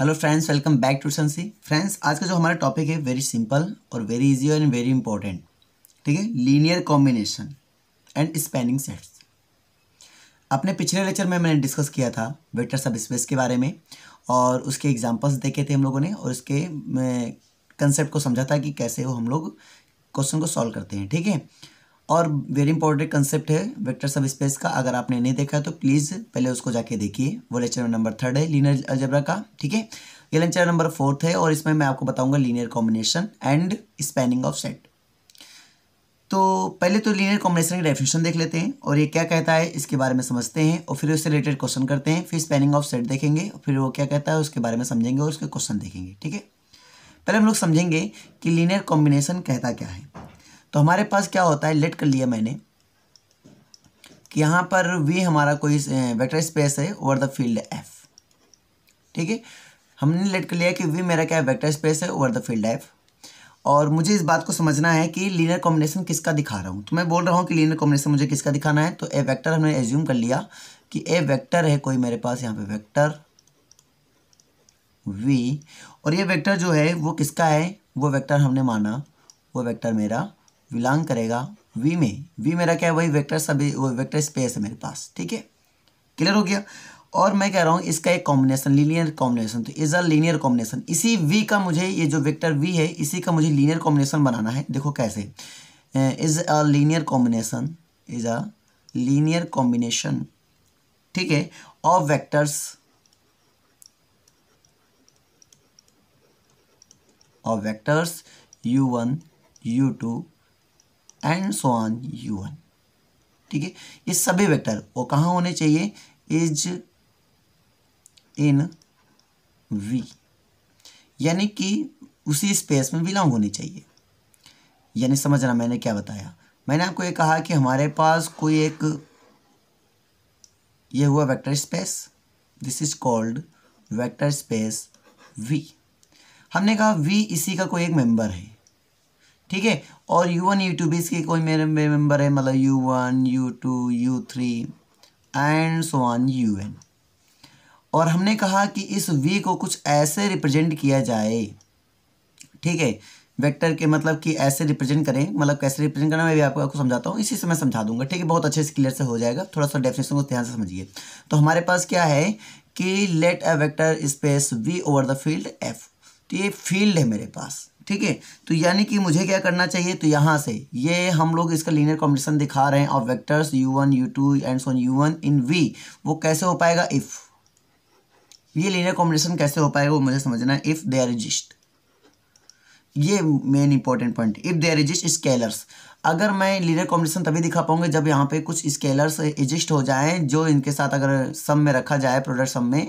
Hello friends welcome back to सनसी friends आज का जो हमारा टॉपिक है वेरी सिंपल और very easy and very important ठीक है linear combination and spanning sets अपने पिछले लेक्चर में मैंने डिस्कस किया था वेक्टर सब स्पेस के बारे में और उसके एग्जांपल्स देखे थे हम लोगों ने और उसके कंसेप्ट को समझा था कि कैसे वो हम लोग क्वेश्चन को सॉल्व करते हैं ठीक है और वेरी इंपॉर्टेंट कंसेप्ट है वेक्टर सब स्पेस का अगर आपने नहीं देखा है तो प्लीज़ पहले उसको जाके देखिए वो लेक्चर नंबर थर्ड है लीनियर अलजबरा का ठीक है ये लेक्चर नंबर फोर्थ है और इसमें मैं आपको बताऊंगा linear combination and spanning of set तो पहले तो लीनियर कॉम्बिनेशन की डेफिनेशन देख लेते हैं और ये क्या कहता है इसके बारे में समझते हैं और फिर उससे रिलेटेड क्वेश्चन करते हैं फिर स्पेनिंग ऑफ सेट देखेंगे फिर वो क्या कहता है उसके बारे में समझेंगे और उसके क्वेश्चन देखेंगे ठीक है पहले हम लोग समझेंगे कि लीनियर कॉम्बिनेशन कहता क्या है तो हमारे पास क्या होता है लेट कर लिया मैंने कि यहाँ पर वी हमारा कोई वेक्टर स्पेस है ओवर द फील्ड एफ ठीक है हमने लेट कर लिया कि वी मेरा क्या है वेक्टर स्पेस है ओवर द फील्ड एफ और मुझे इस बात को समझना है कि लीनर कॉम्बिनेशन किसका दिखा रहा हूँ तो मैं बोल रहा हूँ कि लीनर कॉम्बिनेशन मुझे किसका दिखाना है तो ए वैक्टर हमने एज्यूम कर लिया कि ए वैक्टर है कोई मेरे पास यहाँ पे वैक्टर वी और ये वेक्टर जो है वो किसका है वो वेक्टर हमने माना वो वेक्टर मेरा बिलोंग करेगा वी में वी मेरा क्या है वही वेक्टर सभी वो वेक्टर स्पेस है मेरे पास ठीक है क्लियर हो गया और मैं कह रहा हूँ इसका एक कॉम्बिनेशन लीनियर कॉम्बिनेशन तो इज अ लीनियर कॉम्बिनेशन इसी वी का मुझे ये जो वेक्टर वी है इसी का मुझे लीनियर कॉम्बिनेशन बनाना है देखो कैसे is a linear combination is a linear combination ठीक है of vectors of vectors u one u two and so on u one ठीक है ये सभी वेक्टर वो कहाँ होने चाहिए इज इन वी यानी कि उसी स्पेस में बिलोंग होनी चाहिए यानी समझना मैंने क्या बताया मैंने आपको ये कहा कि हमारे पास कोई एक ये हुआ vector space this is called vector space V हमने कहा वी इसी का कोई एक मेंबर है ठीक है और यू वन यू टू भी इसके कोई मेरे मेम्बर है मतलब u one u two u three and so on u n और हमने कहा कि इस वी को कुछ ऐसे रिप्रेजेंट किया जाए ठीक है वेक्टर के मतलब कि ऐसे रिप्रेजेंट करें मतलब कैसे रिप्रेजेंट करना मैं भी आपको आपको समझाता हूँ इसी से मैं समझा दूंगा ठीक है बहुत अच्छे से क्लियर से हो जाएगा थोड़ा सा डेफिनेशन को ध्यान से समझिए तो हमारे पास क्या है कि let a vector space V over the field F तो ये फील्ड है मेरे पास ठीक है तो यानी कि मुझे क्या करना चाहिए तो यहाँ से ये हम लोग इसका लीनियर कॉम्बिनेशन दिखा रहे हैं of vectors u one u two and so on u one in V वो कैसे हो पाएगा इफ़ ये लीनियर कॉम्बिनेशन कैसे हो पाएगा वो मुझे समझना है इफ़ दे आर एग्जिस्ट ये main important point if they are exist scalars अगर मैं लीनियर कॉम्बिनेशन तभी दिखा पाऊंगा जब यहाँ पे कुछ स्केलर्स एग्जिस्ट हो जाएं जो इनके साथ अगर सम में रखा जाए प्रोडक्ट सम में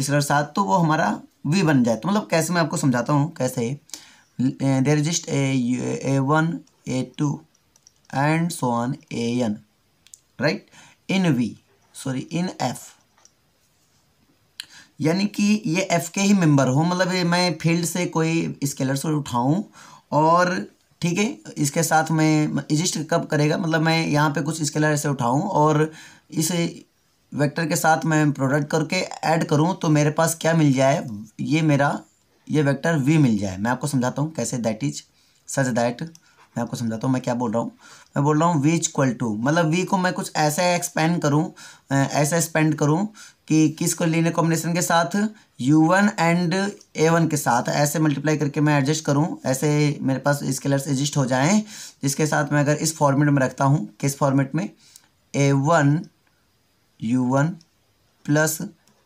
स्केलर साथ तो वो हमारा वी बन जाए तो मतलब कैसे मैं आपको समझाता हूँ कैसे है? uh, there is just a a1 a2 and so on an right in v sorry in F यानी कि ये एफ के ही मेंबर हो मतलब मैं फील्ड से कोई स्केलर से उठाऊं और ठीक है इसके साथ मैं एजिस्ट कब करेगा मतलब मैं यहाँ पे कुछ स्केलर ऐसे उठाऊं और इस वेक्टर के साथ मैं प्रोडक्ट करके ऐड करूं तो मेरे पास क्या मिल जाए ये मेरा ये वेक्टर वी मिल जाए मैं आपको समझाता हूँ कैसे दैट इज सच दैट मैं आपको समझाता हूँ मैं क्या बोल रहा हूँ मैं बोल रहा हूँ वी इक्वल टू मतलब वी को मैं कुछ ऐसे एक्सपेंड करूँ ऐसा एक्सपेंड करूँ कि किस को लीनियर कॉम्बिनेशन के साथ u one and a one के साथ ऐसे मल्टीप्लाई करके मैं एडजस्ट करूँ ऐसे मेरे पास स्केलर्स एडजस्ट हो जाएँ जिसके साथ मैं अगर इस फॉर्मेट में रखता हूँ किस फॉर्मेट में a one u one plus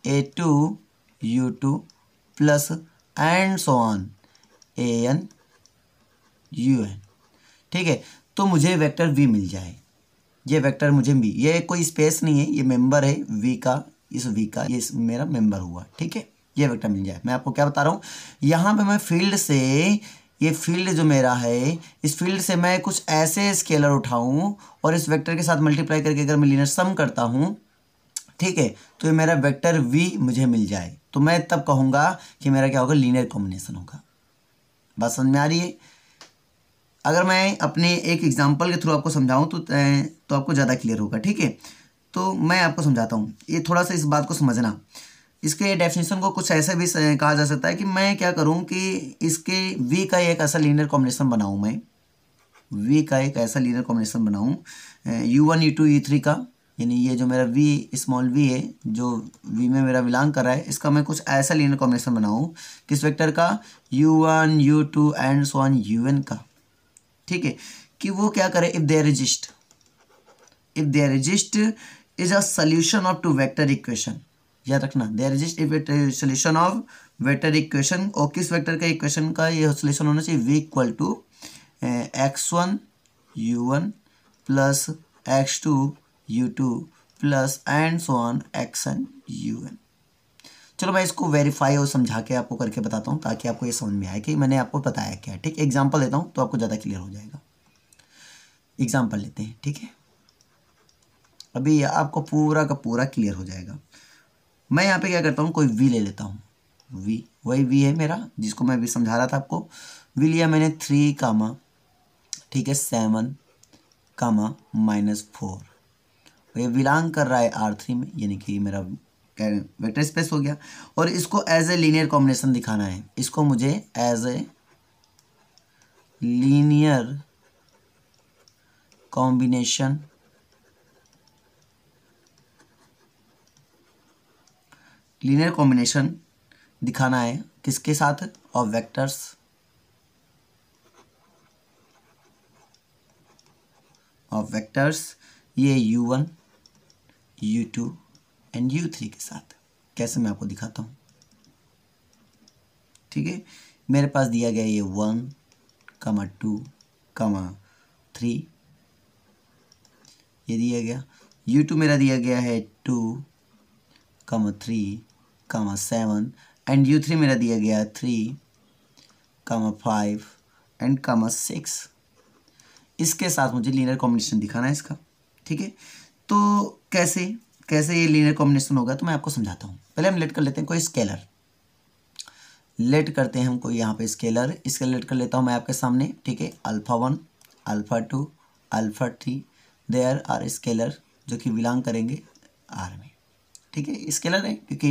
a two u two plus and so on a n u n ठीक है तो मुझे वेक्टर वी मिल जाए ये वेक्टर मुझे वी ये कोई स्पेस नहीं है ये मेंबर है वी का इस वी का ये मेरा मेंबर हुआ ठीक है ये वेक्टर मिल जाए मैं आपको क्या बता रहा हूँ यहाँ पे मैं फील्ड से ये फील्ड जो मेरा है इस फील्ड से मैं कुछ ऐसे स्केलर उठाऊँ और इस वेक्टर के साथ मल्टीप्लाई करके अगर मैं लीनर सम करता हूँ ठीक है तो ये मेरा वेक्टर वी मुझे मिल जाए तो मैं तब कहूँगा कि मेरा क्या होगा लीनियर कॉम्बिनेशन होगा बात समझ में आ रही है अगर मैं अपने एक एग्जाम्पल के थ्रू आपको समझाऊँ तो तो आपको ज़्यादा क्लियर होगा ठीक है तो मैं आपको समझाता हूँ ये थोड़ा सा इस बात को समझना इसके डेफिनेशन को कुछ ऐसे भी कहा जा सकता है कि मैं क्या करूँ कि इसके वी का एक ऐसा लीनियर कॉम्बिनेशन बनाऊँ मैं वी का एक ऐसा लीनियर कॉम्बिनेशन बनाऊँ u one u two u three का यानी ये जो मेरा v स्मॉल v है जो v में मेरा बिलोंग कर रहा है इसका मैं कुछ ऐसा लीनियर कॉम्बिनेशन बनाऊँ किस वेक्टर का u1 u2 two and so on u का ठीक है कि वो क्या करे if there exist if there exist is a solution of to vector equation याद रखना there exist if it solution of vector equation और किस वेक्टर का इक्वेशन का ये सोल्यूशन होना चाहिए v equal to x one u one plus x two two plus and so on x n u n चलो मैं इसको वेरीफाई और समझा के आपको करके बताता हूँ ताकि आपको ये समझ में आए कि मैंने आपको बताया क्या है ठीक एग्जाम्पल देता हूँ तो आपको ज़्यादा क्लियर हो जाएगा एग्जाम्पल लेते हैं ठीक है अभी आपको पूरा का पूरा क्लियर हो जाएगा मैं यहाँ पे क्या करता हूँ कोई वी ले लेता हूँ वी वही वी है मेरा जिसको मैं अभी समझा रहा था आपको वी लिया मैंने थ्री कामा ठीक है सेवन कामा माइनस फोर ये बिलोंग कर रहा है आर थ्री में यानी कि मेरा वेक्टर स्पेस हो गया और इसको एज ए लीनियर कॉम्बिनेशन दिखाना है इसको मुझे as a linear combination linear combination दिखाना है किसके साथ और वेक्टर्स ऑफ वेक्टर्स ये u one u two and u three के साथ कैसे मैं आपको दिखाता हूँ ठीक है मेरे पास दिया गया ये one comma two comma three ये दिया गया यू टू मेरा दिया गया है two comma three comma seven and u three मेरा दिया गया थ्री कमा फाइव एंड कमा सिक्स इसके साथ मुझे लीनर कॉम्बिनेशन दिखाना है इसका ठीक है तो कैसे कैसे ये लीनियर कॉम्बिनेशन होगा तो मैं आपको समझाता हूँ पहले हम लेट कर लेते हैं कोई स्केलर लेट करते हैं हम कोई यहाँ पे स्केलर स्केलर कर लेता हूँ मैं आपके सामने ठीक है alpha one alpha two alpha three there are scalar जो कि बिलोंग करेंगे आर में ठीक है स्केलर है क्योंकि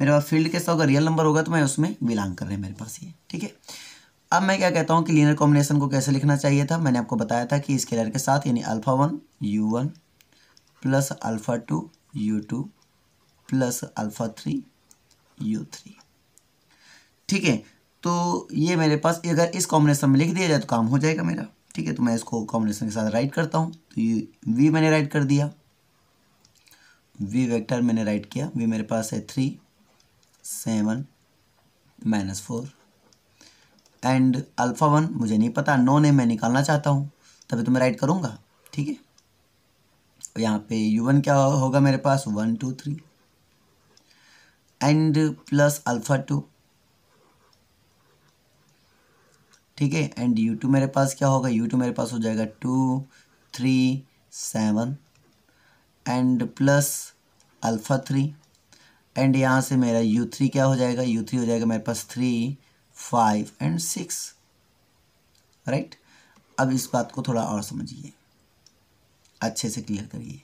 मेरे पास फील्ड के सौ अगर रियल नंबर होगा तो मैं उसमें बिलोंग कर रहे हैं मेरे पास ये ठीक है अब मैं क्या कहता हूँ कि लीनियर कॉम्बिनेशन को कैसे लिखना चाहिए था मैंने आपको बताया था कि स्केलर के साथ यानी alpha one u one plus alpha two u two plus alpha three u three ठीक है तो ये मेरे पास अगर इस कॉम्बिनेशन में लिख दिया जाए तो काम हो जाएगा मेरा ठीक है तो मैं इसको कॉम्बिनेशन के साथ राइट करता हूँ तो ये वी मैंने राइट कर दिया वी वेक्टर मैंने राइट किया वी मेरे पास है three seven minus four and alpha one मुझे नहीं पता नॉन है मैं निकालना चाहता हूँ तभी तो मैं राइट करूँगा ठीक है यहाँ पे यू वन क्या होगा मेरे पास one two three and plus alpha two ठीक है एंड यू टू मेरे पास क्या होगा यू टू मेरे पास हो जाएगा two three seven and plus alpha three and यहाँ से मेरा यू थ्री क्या हो जाएगा यू थ्री हो जाएगा मेरे पास three five and six right अब इस बात को थोड़ा और समझिए अच्छे से क्लियर करिए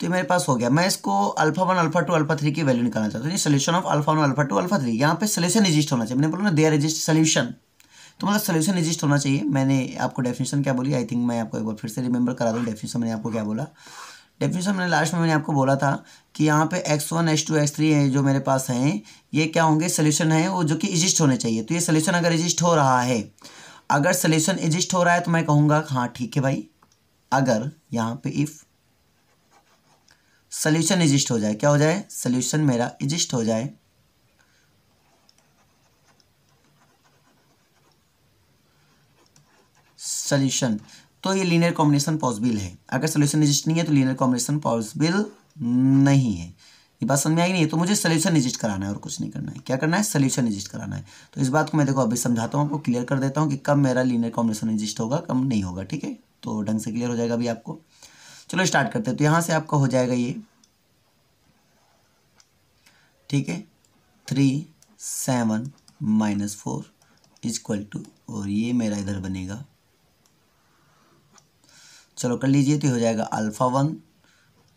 तो मेरे पास हो गया मैं इसको alpha one alpha two alpha three की वैल्यू निकालना चाहता हूँ solution of alpha one alpha two alpha three यहाँ पे सोल्यूशन रजिस्ट होना चाहिए मैंने बोला ना दे रजिस्ट सोल्यूशन तो मतलब सोल्यूशन रजिस्ट होना चाहिए मैंने आपको डेफिनेशन क्या बोली आई थिंक मैं आपको एक बार फिर से रिमेंबर करा दूँ डेफिनेशन मैंने आपको क्या बोला डेफिनेशन मैंने लास्ट में मैंने आपको बोला था कि यहाँ पे x one x two x three है जो मेरे पास हैं ये क्या होंगे सोल्यूशन है वो जो कि एजिस्ट होने चाहिए तो ये सोल्यूशन अगर एजिस्ट हो रहा है अगर सोल्यूशन एजिस्ट हो रहा है तो मैं कहूँगा हाँ ठीक है भाई अगर यहाँ पे इफ सल्यूशन एजिस्ट हो जाए क्या हो जाए सल्यूशन मेरा एजिस्ट हो जाए सल्यूशन तो ये लीनियर कॉम्बिनेशन पॉसिबल है अगर सल्यूशन एजिस्ट नहीं है तो लीनियर कॉम्बिनेशन पॉसिबल नहीं है ये बात समझ में आई नहीं है तो मुझे सोल्यूशन एजिस्ट कराना है और कुछ नहीं करना है क्या करना है सोल्यूशन एजिस्ट कराना है तो इस बात को मैं देखो अभी समझाता हूँ आपको क्लियर कर देता हूँ कि कब मेरा लीनियर कॉम्बिनेशन एजिस्ट होगा कब नहीं होगा ठीक है तो ढंग से क्लियर हो जाएगा अभी आपको चलो स्टार्ट करते हैं तो यहाँ से आपका हो जाएगा ये ठीक है three seven minus four is equal to और ये मेरा इधर बनेगा चलो कर लीजिए तो हो जाएगा alpha one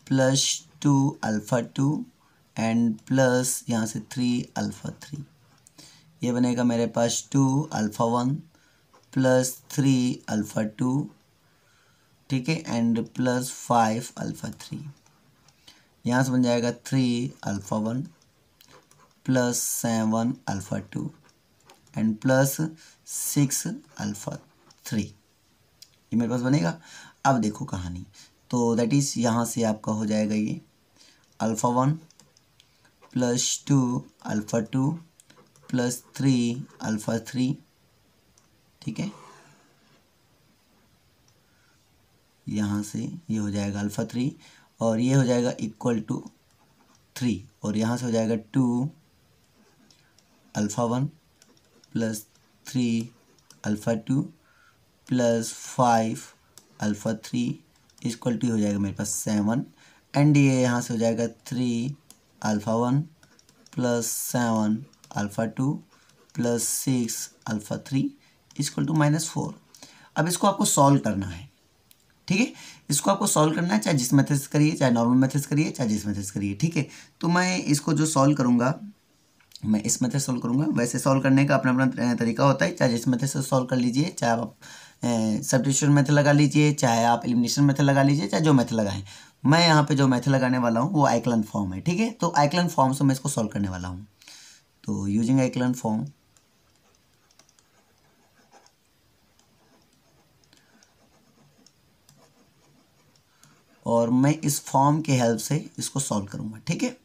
plus two alpha two and plus यहाँ से थ्री अल्फ़ा थ्री ये बनेगा मेरे पास two alpha one plus three alpha two ठीक है and plus five alpha three यहाँ से बन जाएगा three alpha one plus seven alpha two and plus six alpha three ये मेरे पास बनेगा अब देखो कहानी तो दैट इज़ यहाँ से आपका हो जाएगा ये alpha one plus two alpha two plus three alpha three ठीक है यहाँ से ये हो जाएगा अल्फ़ा थ्री और ये हो जाएगा इक्वल टू थ्री और यहाँ से हो जाएगा two alpha one plus three alpha two plus five alpha three equal to हो जाएगा मेरे पास सेवन एंड ये यहाँ से हो जाएगा three alpha one plus seven alpha two plus six alpha three equal to minus four अब इसको आपको सॉल्व करना है ठीक है इसको आपको सॉल्व करना है चाहे जिस मेथड से करिए चाहे नॉर्मल मेथड से करिए चाहे जिस मेथड से करिए ठीक है तो मैं इसको जो सॉल्व करूँगा मैं इस मेथड सॉल्व करूँगा वैसे सॉल्व करने का अपना अपना तरीका होता है चाहे जिस मेथड से सॉल्व कर लीजिए चाहे आप सब्टिट्यूशन मेथड लगा लीजिए चाहे आप एलिमिनेशन मेथड लगा लीजिए चाहे जो मेथड लगाएं मैं यहाँ पे जो मेथड लगाने वाला हूँ वो आइकलन फॉर्म है ठीक है तो आइकलन फॉर्म से मैं इसको सॉल्व करने वाला हूँ तो यूजिंग आइकलन फॉर्म और मैं इस फॉर्म के हेल्प से इसको सॉल्व करूँगा ठीक है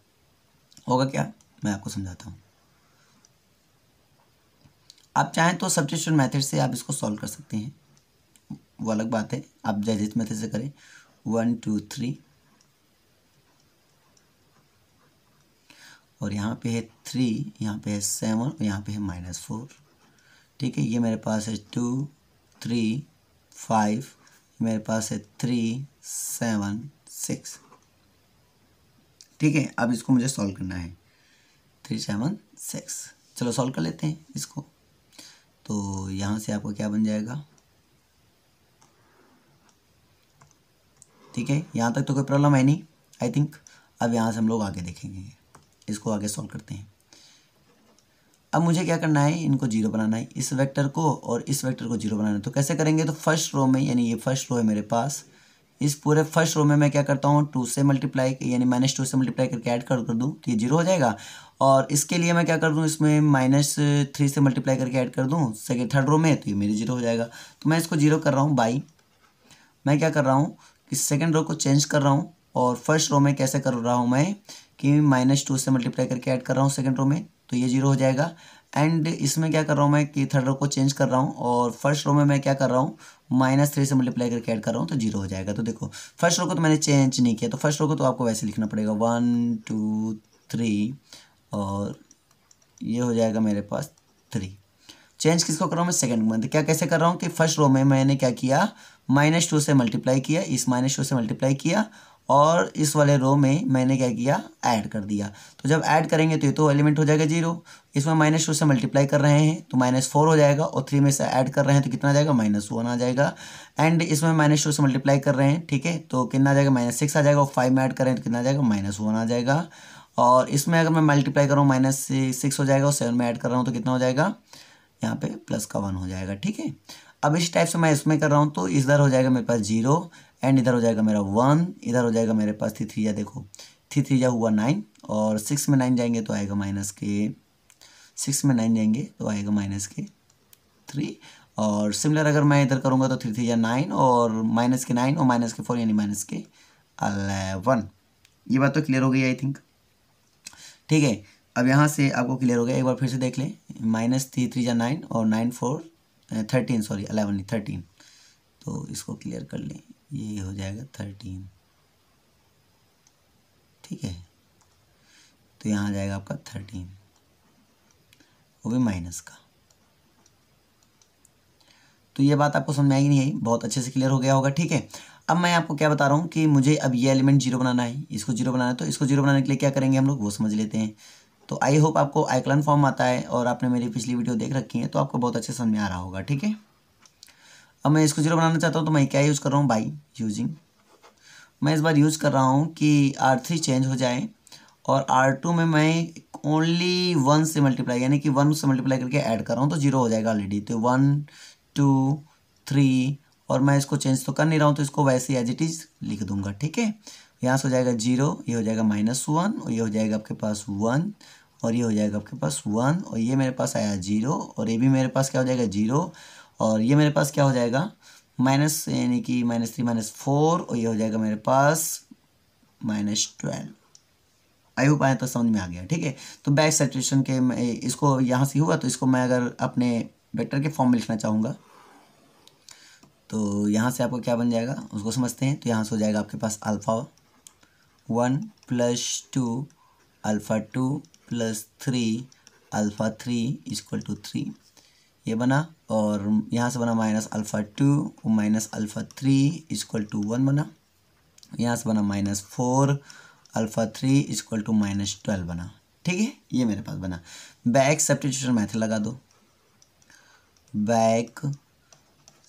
होगा क्या मैं आपको समझाता हूँ आप चाहें तो सब्जेशन मेथड से आप इसको सॉल्व कर सकते हैं वो अलग बात है आप जजेस मेथड से करें वन टू थ्री और यहाँ पे है थ्री यहाँ पे है सेवन और यहाँ पे है माइनस फोर ठीक है ये मेरे पास है टू थ्री फाइव मेरे पास है थ्री सेवन सिक्स ठीक है अब इसको मुझे सॉल्व करना है थ्री सेवन सिक्स चलो सॉल्व कर लेते हैं इसको तो यहाँ से आपको क्या बन जाएगा ठीक है यहाँ तक तो कोई प्रॉब्लम है नहीं आई थिंक अब यहाँ से हम लोग आगे देखेंगे इसको आगे सॉल्व करते हैं अब मुझे क्या करना है इनको जीरो बनाना है इस वेक्टर को और इस वेक्टर को जीरो बनाना है तो कैसे करेंगे तो फर्स्ट रो में यानी ये फर्स्ट रो है मेरे पास इस पूरे फर्स्ट रो में मैं क्या करता हूँ टू से मल्टीप्लाई यानी माइनस टू से मल्टीप्लाई करके ऐड कर कर दूँ तो ये जीरो हो जाएगा और इसके लिए मैं क्या कर दूँ इसमें माइनस थ्री से मल्टीप्लाई करके ऐड कर दूँ सेकेंड थर्ड रो में तो ये मेरी जीरो हो जाएगा तो मैं इसको जीरो कर रहा हूँ बाई मैं क्या कर रहा हूँ कि सेकेंड रो को चेंज कर रहा हूँ और फर्स्ट रो में कैसे कर रहा हूँ मैं कि माइनस टू से मल्टीप्लाई करके ऐड कर रहा हूँ सेकेंड रो में तो ये जीरो हो जाएगा एंड इसमें क्या कर रहा हूँ मैं कि थर्ड रो को चेंज कर रहा हूँ और फर्स्ट रो में मैं क्या कर रहा हूँ माइनस थ्री से मल्टीप्लाई करके ऐड कर रहा हूँ तो जीरो हो जाएगा तो देखो फर्स्ट रो को तो मैंने चेंज नहीं किया तो फर्स्ट रो को तो आपको वैसे लिखना पड़ेगा वन टू थ्री और ये हो जाएगा मेरे पास थ्री चेंज किसको कर रहा हूँ मैं सेकेंड मंथ तो क्या कैसे कर रहा हूँ कि फर्स्ट रो में मैंने क्या किया माइनस टू से मल्टीप्लाई किया इस माइनस टू से मल्टीप्लाई किया और इस वाले रो में मैंने क्या किया ऐड कर दिया तो जब ऐड करेंगे तो ये तो एलिमेंट हो जाएगा जीरो इसमें माइनस टू से मल्टीप्लाई कर रहे हैं तो माइनस फोर हो जाएगा और थ्री में से ऐड कर रहे हैं तो कितना आ जाएगा माइनस वन आ जाएगा एंड इसमें माइनस टू से मल्टीप्लाई कर रहे हैं ठीक है तो कितना आ जाएगा माइनस सिक्स आ जाएगा और फाइव में ऐड करें तो कितना आ जाएगा माइनस वन आ जाएगा और इसमें अगर मैं मल्टीप्लाई करूँ माइनस सिक्स हो जाएगा और सेवन में ऐड कर रहा हूँ तो कितना हो जाएगा यहाँ पे प्लस का वन हो जाएगा ठीक है अब इस टाइप से मैं इसमें कर रहा हूँ तो इधर हो जाएगा मेरे पास जीरो एंड इधर हो जाएगा मेरा वन इधर हो जाएगा मेरे पास थी थ्री या देखो थी थ्री या हुआ नाइन और सिक्स में नाइन जाएंगे तो आएगा माइनस के सिक्स में नाइन जाएंगे तो आएगा माइनस के थ्री और सिमिलर अगर मैं इधर करूँगा तो थ्री थ्री या नाइन और माइनस के नाइन और माइनस के फोर यानी माइनस के अलेवन ये बात तो क्लियर हो गई आई थिंक ठीक है अब यहाँ से आपको क्लियर हो गया एक बार फिर से देख लें माइनस थ्री थ्री या नाइन और nine four thirteen sorry eleven thirteen तो इसको क्लियर कर लें ये हो जाएगा थर्टीन ठीक है तो यहाँ आ जाएगा आपका थर्टीन वो भी माइनस का तो ये बात आपको समझ आएगी नहीं आई बहुत अच्छे से क्लियर हो गया होगा ठीक है अब मैं आपको क्या बता रहा हूँ कि मुझे अब ये एलिमेंट जीरो बनाना है इसको जीरो बनाना है तो इसको जीरो बनाने के लिए क्या करेंगे हम लोग वो समझ लेते हैं तो आई होप आपको आइकलन फॉर्म आता है और आपने मेरी पिछली वीडियो देख रखी है तो आपको बहुत अच्छे समझ में आ रहा होगा ठीक है अब मैं इसको जीरो बनाना चाहता हूँ तो मैं क्या यूज़ कर रहा हूँ बाई यूजिंग मैं इस बार यूज़ कर रहा हूँ कि आर थ्री चेंज हो जाए और आर टू में मैं ओनली वन से मल्टीप्लाई यानी कि वन से मल्टीप्लाई करके ऐड कर रहा हूँ तो जीरो हो जाएगा ऑलरेडी तो वन टू थ्री और मैं इसको चेंज तो कर नहीं रहा हूँ तो इसको वैसे एज इट इज़ लिख दूंगा ठीक है यहाँ से हो जाएगा जीरो ये हो जाएगा माइनस वन और ये हो जाएगा आपके पास वन और ये हो जाएगा आपके पास वन और ये मेरे पास आया जीरो और ये भी मेरे पास क्या हो जाएगा जीरो और ये मेरे पास क्या हो जाएगा माइनस यानी कि माइनस थ्री माइनस फोर और ये हो जाएगा मेरे पास माइनस ट्वेल्व आई होप आया तो समझ में आ गया ठीक है तो बैक सेचुएशन के इसको यहाँ से हुआ तो इसको मैं अगर अपने वेक्टर के फॉर्म में लिखना चाहूँगा तो यहाँ से आपको क्या बन जाएगा उसको समझते हैं तो यहाँ से हो जाएगा आपके पास alpha one plus two alpha two plus three alpha three is equal to three ये बना और यहाँ से बना minus alpha two minus alpha three is equal to one बना यहाँ से बना minus four alpha three is equal to minus twelve बना ठीक है ये मेरे पास बना बैक सब्सटीट्यूशन मैथ लगा दो बैक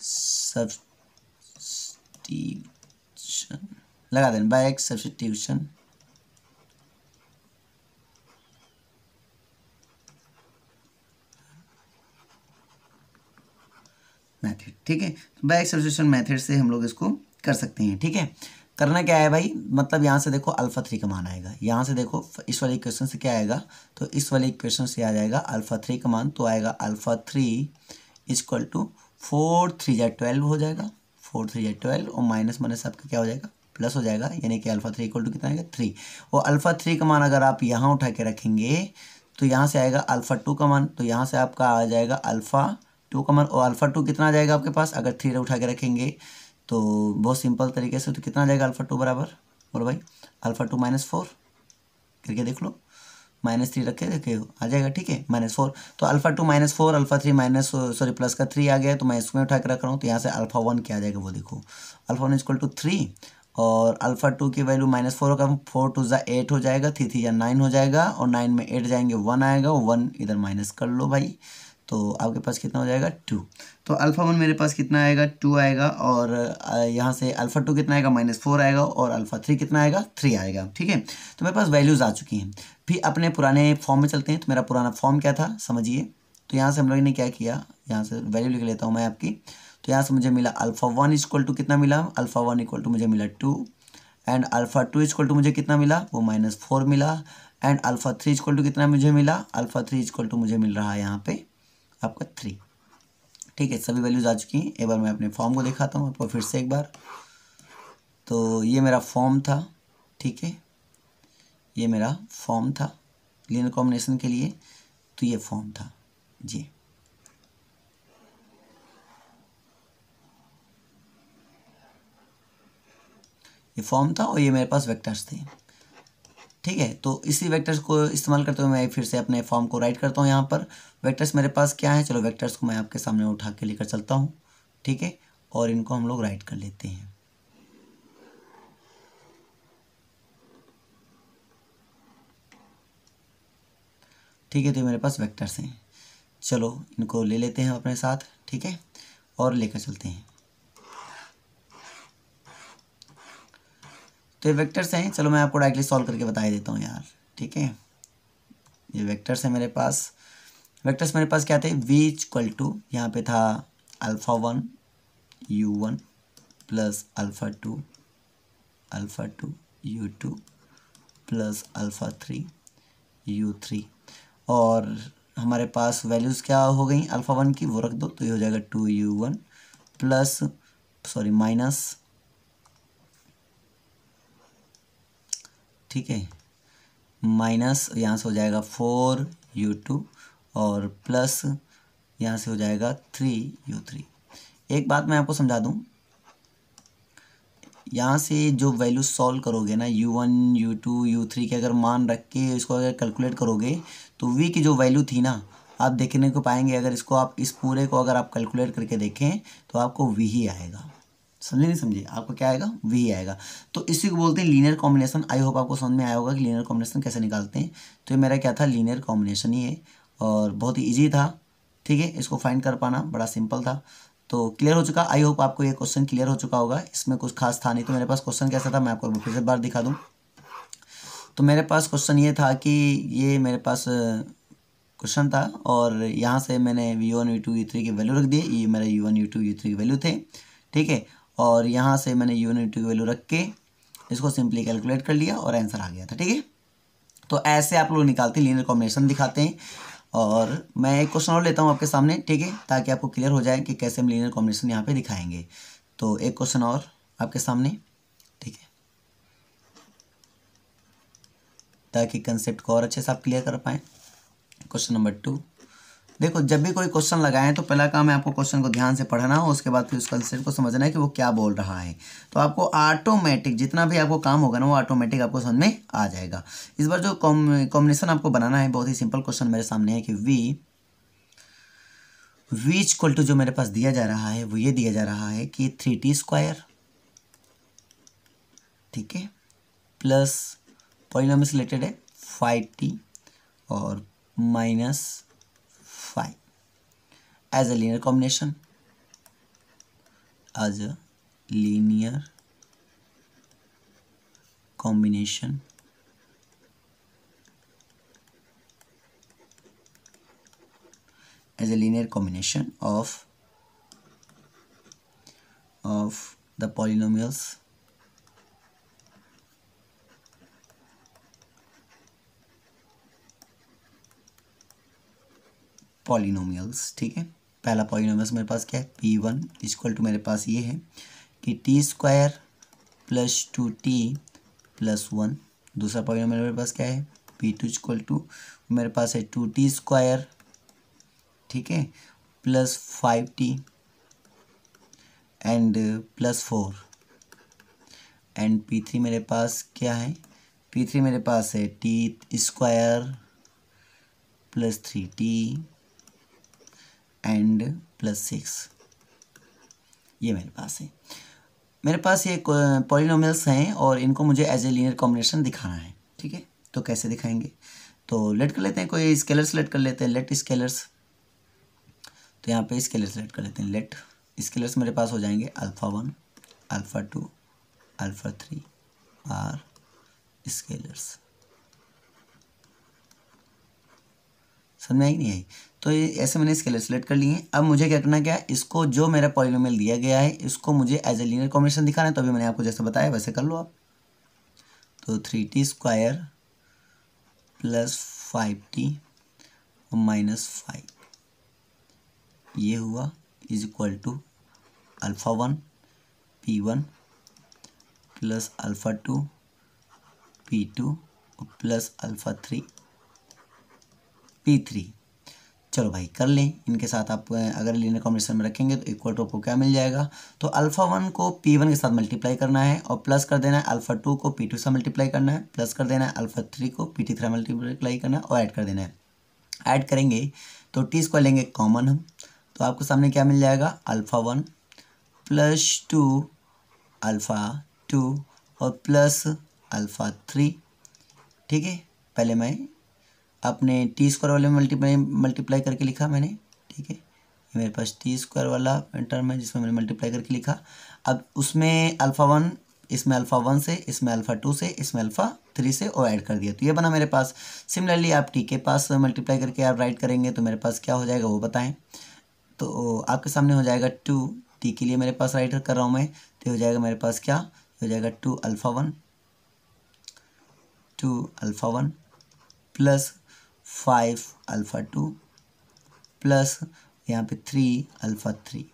सब्सटीट्यूशन लगा देना बैक सब्सटीट्यूशन मैथड ठीक है बाई सब्सिट्यूशन मैथड से हम लोग इसको कर सकते हैं ठीक है करना क्या है भाई मतलब यहाँ से देखो अल्फा थ्री का मान आएगा यहाँ से देखो इस वाले इक्वेशन से क्या आएगा तो इस वाले इक्वेशन से आ जाएगा अल्फा थ्री का मान तो आएगा alpha three is equal to four three जै ट्वेल्व हो जाएगा फोर थ्री जै ट्वेल्व और माइनस माइनस आपका क्या हो जाएगा प्लस हो जाएगा यानी कि अल्फा थ्री इक्वल टू कितना आएगा थ्री और अल्फा थ्री का मान अगर आप यहाँ उठा के रखेंगे तो यहाँ से आएगा अल्फा टू का मान तो यहाँ से आपका आ जाएगा अल्फा टू कॉमन और अल्फ़ा टू कितना आ जाएगा आपके पास अगर थ्री उठा के रखेंगे तो बहुत सिंपल तरीके से तो कितना आ जाएगा अल्फ़ा टू बराबर बोलो भाई अल्फ़ा टू माइनस फोर करके देख लो माइनस थ्री रखे देखे आ जाएगा ठीक है माइनस फोर तो alpha two minus four alpha three minus sorry plus का थ्री आ गया तो मैं इसमें उठा के रख रहा हूँ तो यहाँ से अल्फा वन क्या आ जाएगा वो देखो alpha one is equal to three और अल्फा टू की वैल्यू माइनस फोर होगा फोर टू जै एट हो जाएगा थ्री थ्री या नाइन हो जाएगा और नाइन में एट जाएंगे वन आएगा वन इधर माइनस कर लो भाई तो आपके पास कितना हो जाएगा टू तो अल्फ़ा वन मेरे पास कितना आएगा टू आएगा और यहाँ से अल्फ़ा टू कितना आएगा माइनस फोर आएगा और अल्फ़ा थ्री कितना आएगा थ्री आएगा ठीक है तो मेरे पास वैल्यूज़ आ चुकी हैं फिर अपने पुराने फॉर्म में चलते हैं तो मेरा पुराना फॉर्म क्या था समझिए तो यहाँ से हम लोग ने क्या किया यहाँ से वैल्यू लिख लेता हूँ मैं आपकी तो यहाँ से मुझे मिला अल्फ़ा वन इक्वल टू कितना मिला अल्फ़ा वन इक्वल टू मुझे मिला two and alpha two equal to मुझे कितना मिला वो माइनस फोर मिला and alpha three equal to कितना मुझे मिला अल्फ़ा थ्री इक्वल टू मुझे मिल रहा है यहाँ पे आपका थ्री ठीक है सभी वैल्यूज़ आ चुकी हैं एक बार मैं अपने फॉर्म को दिखाता हूँ आपको फिर से एक बार तो ये मेरा फॉर्म था ठीक है ये मेरा फॉर्म था लीनर कॉम्बिनेशन के लिए तो ये फॉर्म था जी ये फॉर्म था और ये मेरे पास वेक्टर्स थे ठीक है तो इसी वेक्टर्स को इस्तेमाल करते हुए मैं फिर से अपने फॉर्म को राइट करता हूँ यहाँ पर वेक्टर्स मेरे पास क्या है चलो वेक्टर्स को मैं आपके सामने उठा के लेकर चलता हूँ ठीक है और इनको हम लोग राइट कर लेते हैं ठीक है तो मेरे पास वेक्टर्स हैं चलो इनको ले लेते हैं अपने साथ ठीक है और लेकर चलते हैं तो ये वेक्टर्स हैं चलो मैं आपको डायरेक्टली सॉल्व करके बता देता हूँ यार ठीक है ये वेक्टर्स हैं मेरे पास वेक्टर्स मेरे पास क्या थे वी इक्वल टू यहाँ पे था alpha one u one plus alpha two alpha two u two plus alpha three u three और हमारे पास वैल्यूज़ क्या हो गई अल्फ़ा वन की वो रख दो तो ये हो जाएगा two u one plus sorry minus ठीक है माइनस यहाँ से हो जाएगा फोर यू टू और प्लस यहाँ से हो जाएगा थ्री यू थ्री एक बात मैं आपको समझा दूँ यहाँ से जो वैल्यू सॉल्व करोगे ना u one u two u three के अगर मान रख के इसको अगर कैलकुलेट करोगे तो वी की जो वैल्यू थी ना आप देखने को पाएंगे अगर इसको आप इस पूरे को अगर आप कैलकुलेट करके देखें तो आपको वी ही आएगा समझे नहीं समझे आपको क्या आएगा वी आएगा तो इसी को बोलते हैं लीनियर कॉम्बिनेशन आई होप आपको समझ में आया होगा कि लीनियर कॉम्बिनेशन कैसे निकालते हैं तो ये मेरा क्या था लीनियर कॉम्बिनेशन ही है और बहुत ही ईजी था ठीक है इसको फाइंड कर पाना बड़ा सिंपल था तो क्लियर हो चुका आई होप आपको ये क्वेश्चन क्लियर हो चुका होगा इसमें कुछ खास था नहीं तो मेरे पास क्वेश्चन कैसा था मैं आपको फिर से बार दिखा दूँ तो मेरे पास क्वेश्चन ये था कि ये मेरे पास क्वेश्चन था और यहाँ से मैंने v one v two u three की वैल्यू रख दी ये मेरे u one u two u three की वैल्यू थे ठीक है और यहाँ से मैंने यू वन यू टू की वैल्यू रख के इसको सिंपली कैलकुलेट कर लिया और आंसर आ गया था ठीक है तो ऐसे आप लोग निकालते हैं लीनियर कॉम्बिनेशन दिखाते हैं और मैं एक क्वेश्चन और लेता हूँ आपके सामने ठीक है ताकि आपको क्लियर हो जाए कि कैसे हम लीनियर कॉम्बिनेशन यहाँ पे दिखाएंगे तो एक क्वेश्चन और आपके सामने ठीक है ताकि कंसेप्ट को और अच्छे से आप क्लियर कर पाएँ क्वेश्चन नंबर टू देखो जब भी कोई क्वेश्चन लगाएं तो पहला काम है आपको क्वेश्चन को ध्यान से पढ़ना हो उसके बाद फिर उस कंसेप्ट को समझना है कि वो क्या बोल रहा है तो आपको ऑटोमेटिक जितना भी आपको काम होगा ना वो ऑटोमेटिक आपको समझ में आ जाएगा इस बार जो कॉम्बिनेशन आपको बनाना है बहुत ही सिंपल क्वेश्चन मेरे सामने है कि वी वी इक्वल टू जो मेरे पास दिया जा रहा है वो ये दिया जा रहा है कि थ्री टी स्क्वायर ठीक है प्लस पॉइंट से रिलेटेड है फाइव टी और minus as a linear combination as a linear combination as a linear combination of of the polynomials polynomials ठीक है पहला पॉइनोमस मेरे पास क्या है पी वन इजक्ल टू मेरे पास ये है कि t square plus two t plus one दूसरा पॉइनोमस मेरे पास क्या है पी टू इजक्ल टू मेरे पास है टू टी स्क्वायर ठीक है plus five t and plus four and p three मेरे पास क्या है पी थ्री मेरे पास है t square plus three t and plus six ये मेरे पास है मेरे पास ये पॉलिनोमल्स हैं और इनको मुझे एज ए लीनियर कॉम्बिनेशन दिखाना है ठीक है तो कैसे दिखाएंगे तो लेट कर लेते हैं कोई स्केलर सेलेक्ट कर लेते हैं लेट स्केलर्स तो यहाँ पे स्केलर सेलेक्ट कर लेते हैं लेट स्केलर्स मेरे पास हो जाएंगे alpha one alpha two alpha three are scalars समझ आई नहीं आई तो ये ऐसे मैंने स्केलर सेलेक्ट कर लिए अब मुझे क्या करना क्या है इसको जो मेरा पॉलिनोमियल दिया गया है इसको मुझे एज ए लीनियर कॉम्बिनेशन दिखाना है तो अभी मैंने आपको जैसे बताया वैसे कर लो आप तो three t square plus five t और माइनस फाइव ये हुआ is equal to alpha one p one plus alpha two p two plus alpha three p three चलो भाई कर लें इनके साथ आप अगर लीनर कॉम्बिनेशन में रखेंगे तो इक्वल टू आपको क्या मिल जाएगा तो अल्फ़ा वन को पी वन के साथ मल्टीप्लाई करना है और प्लस कर देना है अल्फ़ा टू को पी टू से मल्टीप्लाई करना है प्लस कर देना है अल्फ़ा थ्री को पी टी थ्री मल्टीप्लाई करना है और ऐड कर देना है ऐड करेंगे तो टी स्क्वायर लेंगे कॉमन हम तो आपको सामने क्या मिल जाएगा alpha one plus two alpha two और प्लस अल्फ़ा थ्री ठीक है पहले मैं आपने टी स्क्वायर वाले मल्टीप्लाई मल्टीप्लाई करके लिखा मैंने ठीक है ये मेरे पास टी स्क्वायर वाला टर्म है जिसमें मैंने मल्टीप्लाई करके लिखा अब उसमें अल्फ़ा वन इसमें अल्फ़ा वन से इसमें अल्फ़ा टू से इसमें अल्फ़ा थ्री से और ऐड कर दिया तो ये बना मेरे पास सिमिलरली आप टी के पास मल्टीप्लाई करके आप राइट करेंगे तो मेरे पास क्या हो जाएगा वो बताएं तो आपके सामने हो जाएगा टू टी के लिए मेरे पास राइट कर रहा हूँ मैं तो हो जाएगा मेरे पास क्या हो जाएगा two alpha one two alpha one plus five alpha two plus यहाँ पे three alpha three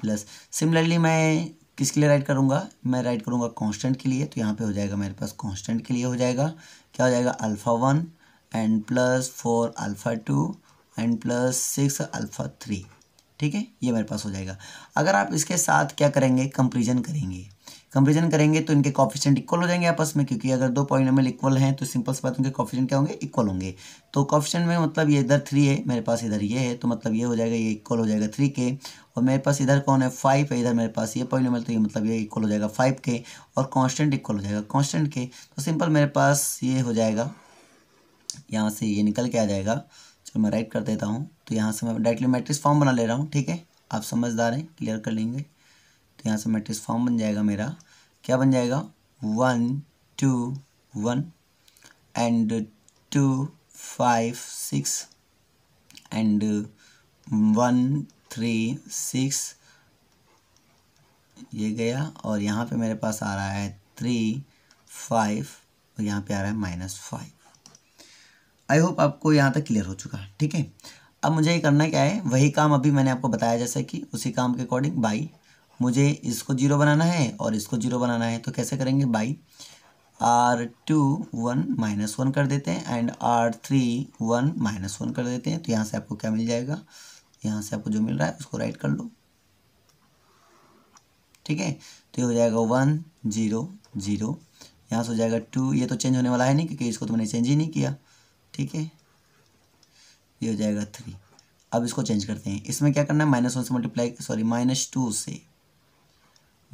plus similarly मैं किसके लिए राइट करूँगा मैं राइट करूँगा कांस्टेंट के लिए तो यहाँ पे हो जाएगा मेरे पास कांस्टेंट के लिए हो जाएगा क्या हो जाएगा alpha one and plus four alpha two and plus six alpha three ठीक है ये मेरे पास हो जाएगा अगर आप इसके साथ क्या करेंगे कंपेरिजन करेंगे कंपेरिजन करेंगे तो इनके कॉफिशेंट इक्वल हो जाएंगे आपस में क्योंकि अगर दो नंबर इक्वल हैं तो सिंपल से बात उनके कॉफिशेंट क्या होंगे इक्वल होंगे तो कॉफिशेंट में मतलब ये इधर थ्री है मेरे पास इधर ये है तो मतलब ये हो जाएगा ये इक्वल हो जाएगा थ्री के और मेरे पास इधर कौन है फाइव है इधर मेरे पास ये पॉइंट नंबर तो ये मतलब ये इक्वल हो जाएगा फाइव के और कॉन्स्टेंट इक्वल हो जाएगा कॉन्स्टेंट के तो सिंपल मेरे पास ये हो जाएगा यहाँ से ये निकल के आ जाएगा चलो मैं राइट कर देता हूँ तो यहाँ से मैं डायरेक्टली मैट्रिक्स फॉर्म बना ले रहा हूँ ठीक है आप समझदार हैं क्लियर कर लेंगे तो यहाँ से मैट्रिक्स फॉर्म बन जाएगा मेरा क्या बन जाएगा one two one and two five six and one three six ये गया और यहाँ पे मेरे पास आ रहा है थ्री फाइव और यहाँ पे आ रहा है माइनस फाइव आई होप आपको यहाँ तक क्लियर हो चुका है ठीक है अब मुझे ये करना क्या है वही काम अभी मैंने आपको बताया जैसे कि उसी काम के अकॉर्डिंग बाई मुझे इसको जीरो बनाना है और इसको जीरो बनाना है तो कैसे करेंगे by R two one minus one कर देते हैं and R three one minus one कर देते हैं तो यहाँ से आपको क्या मिल जाएगा यहाँ से आपको जो मिल रहा है उसको राइट कर लो ठीक है तो ये हो जाएगा वन जीरो जीरो यहाँ से हो जाएगा टू ये तो चेंज होने वाला है नहीं क्योंकि इसको तो मैंने चेंज ही नहीं किया ठीक है ये हो जाएगा थ्री अब इसको चेंज करते हैं इसमें क्या करना है माइनस वन से मल्टीप्लाई सॉरी माइनस टू से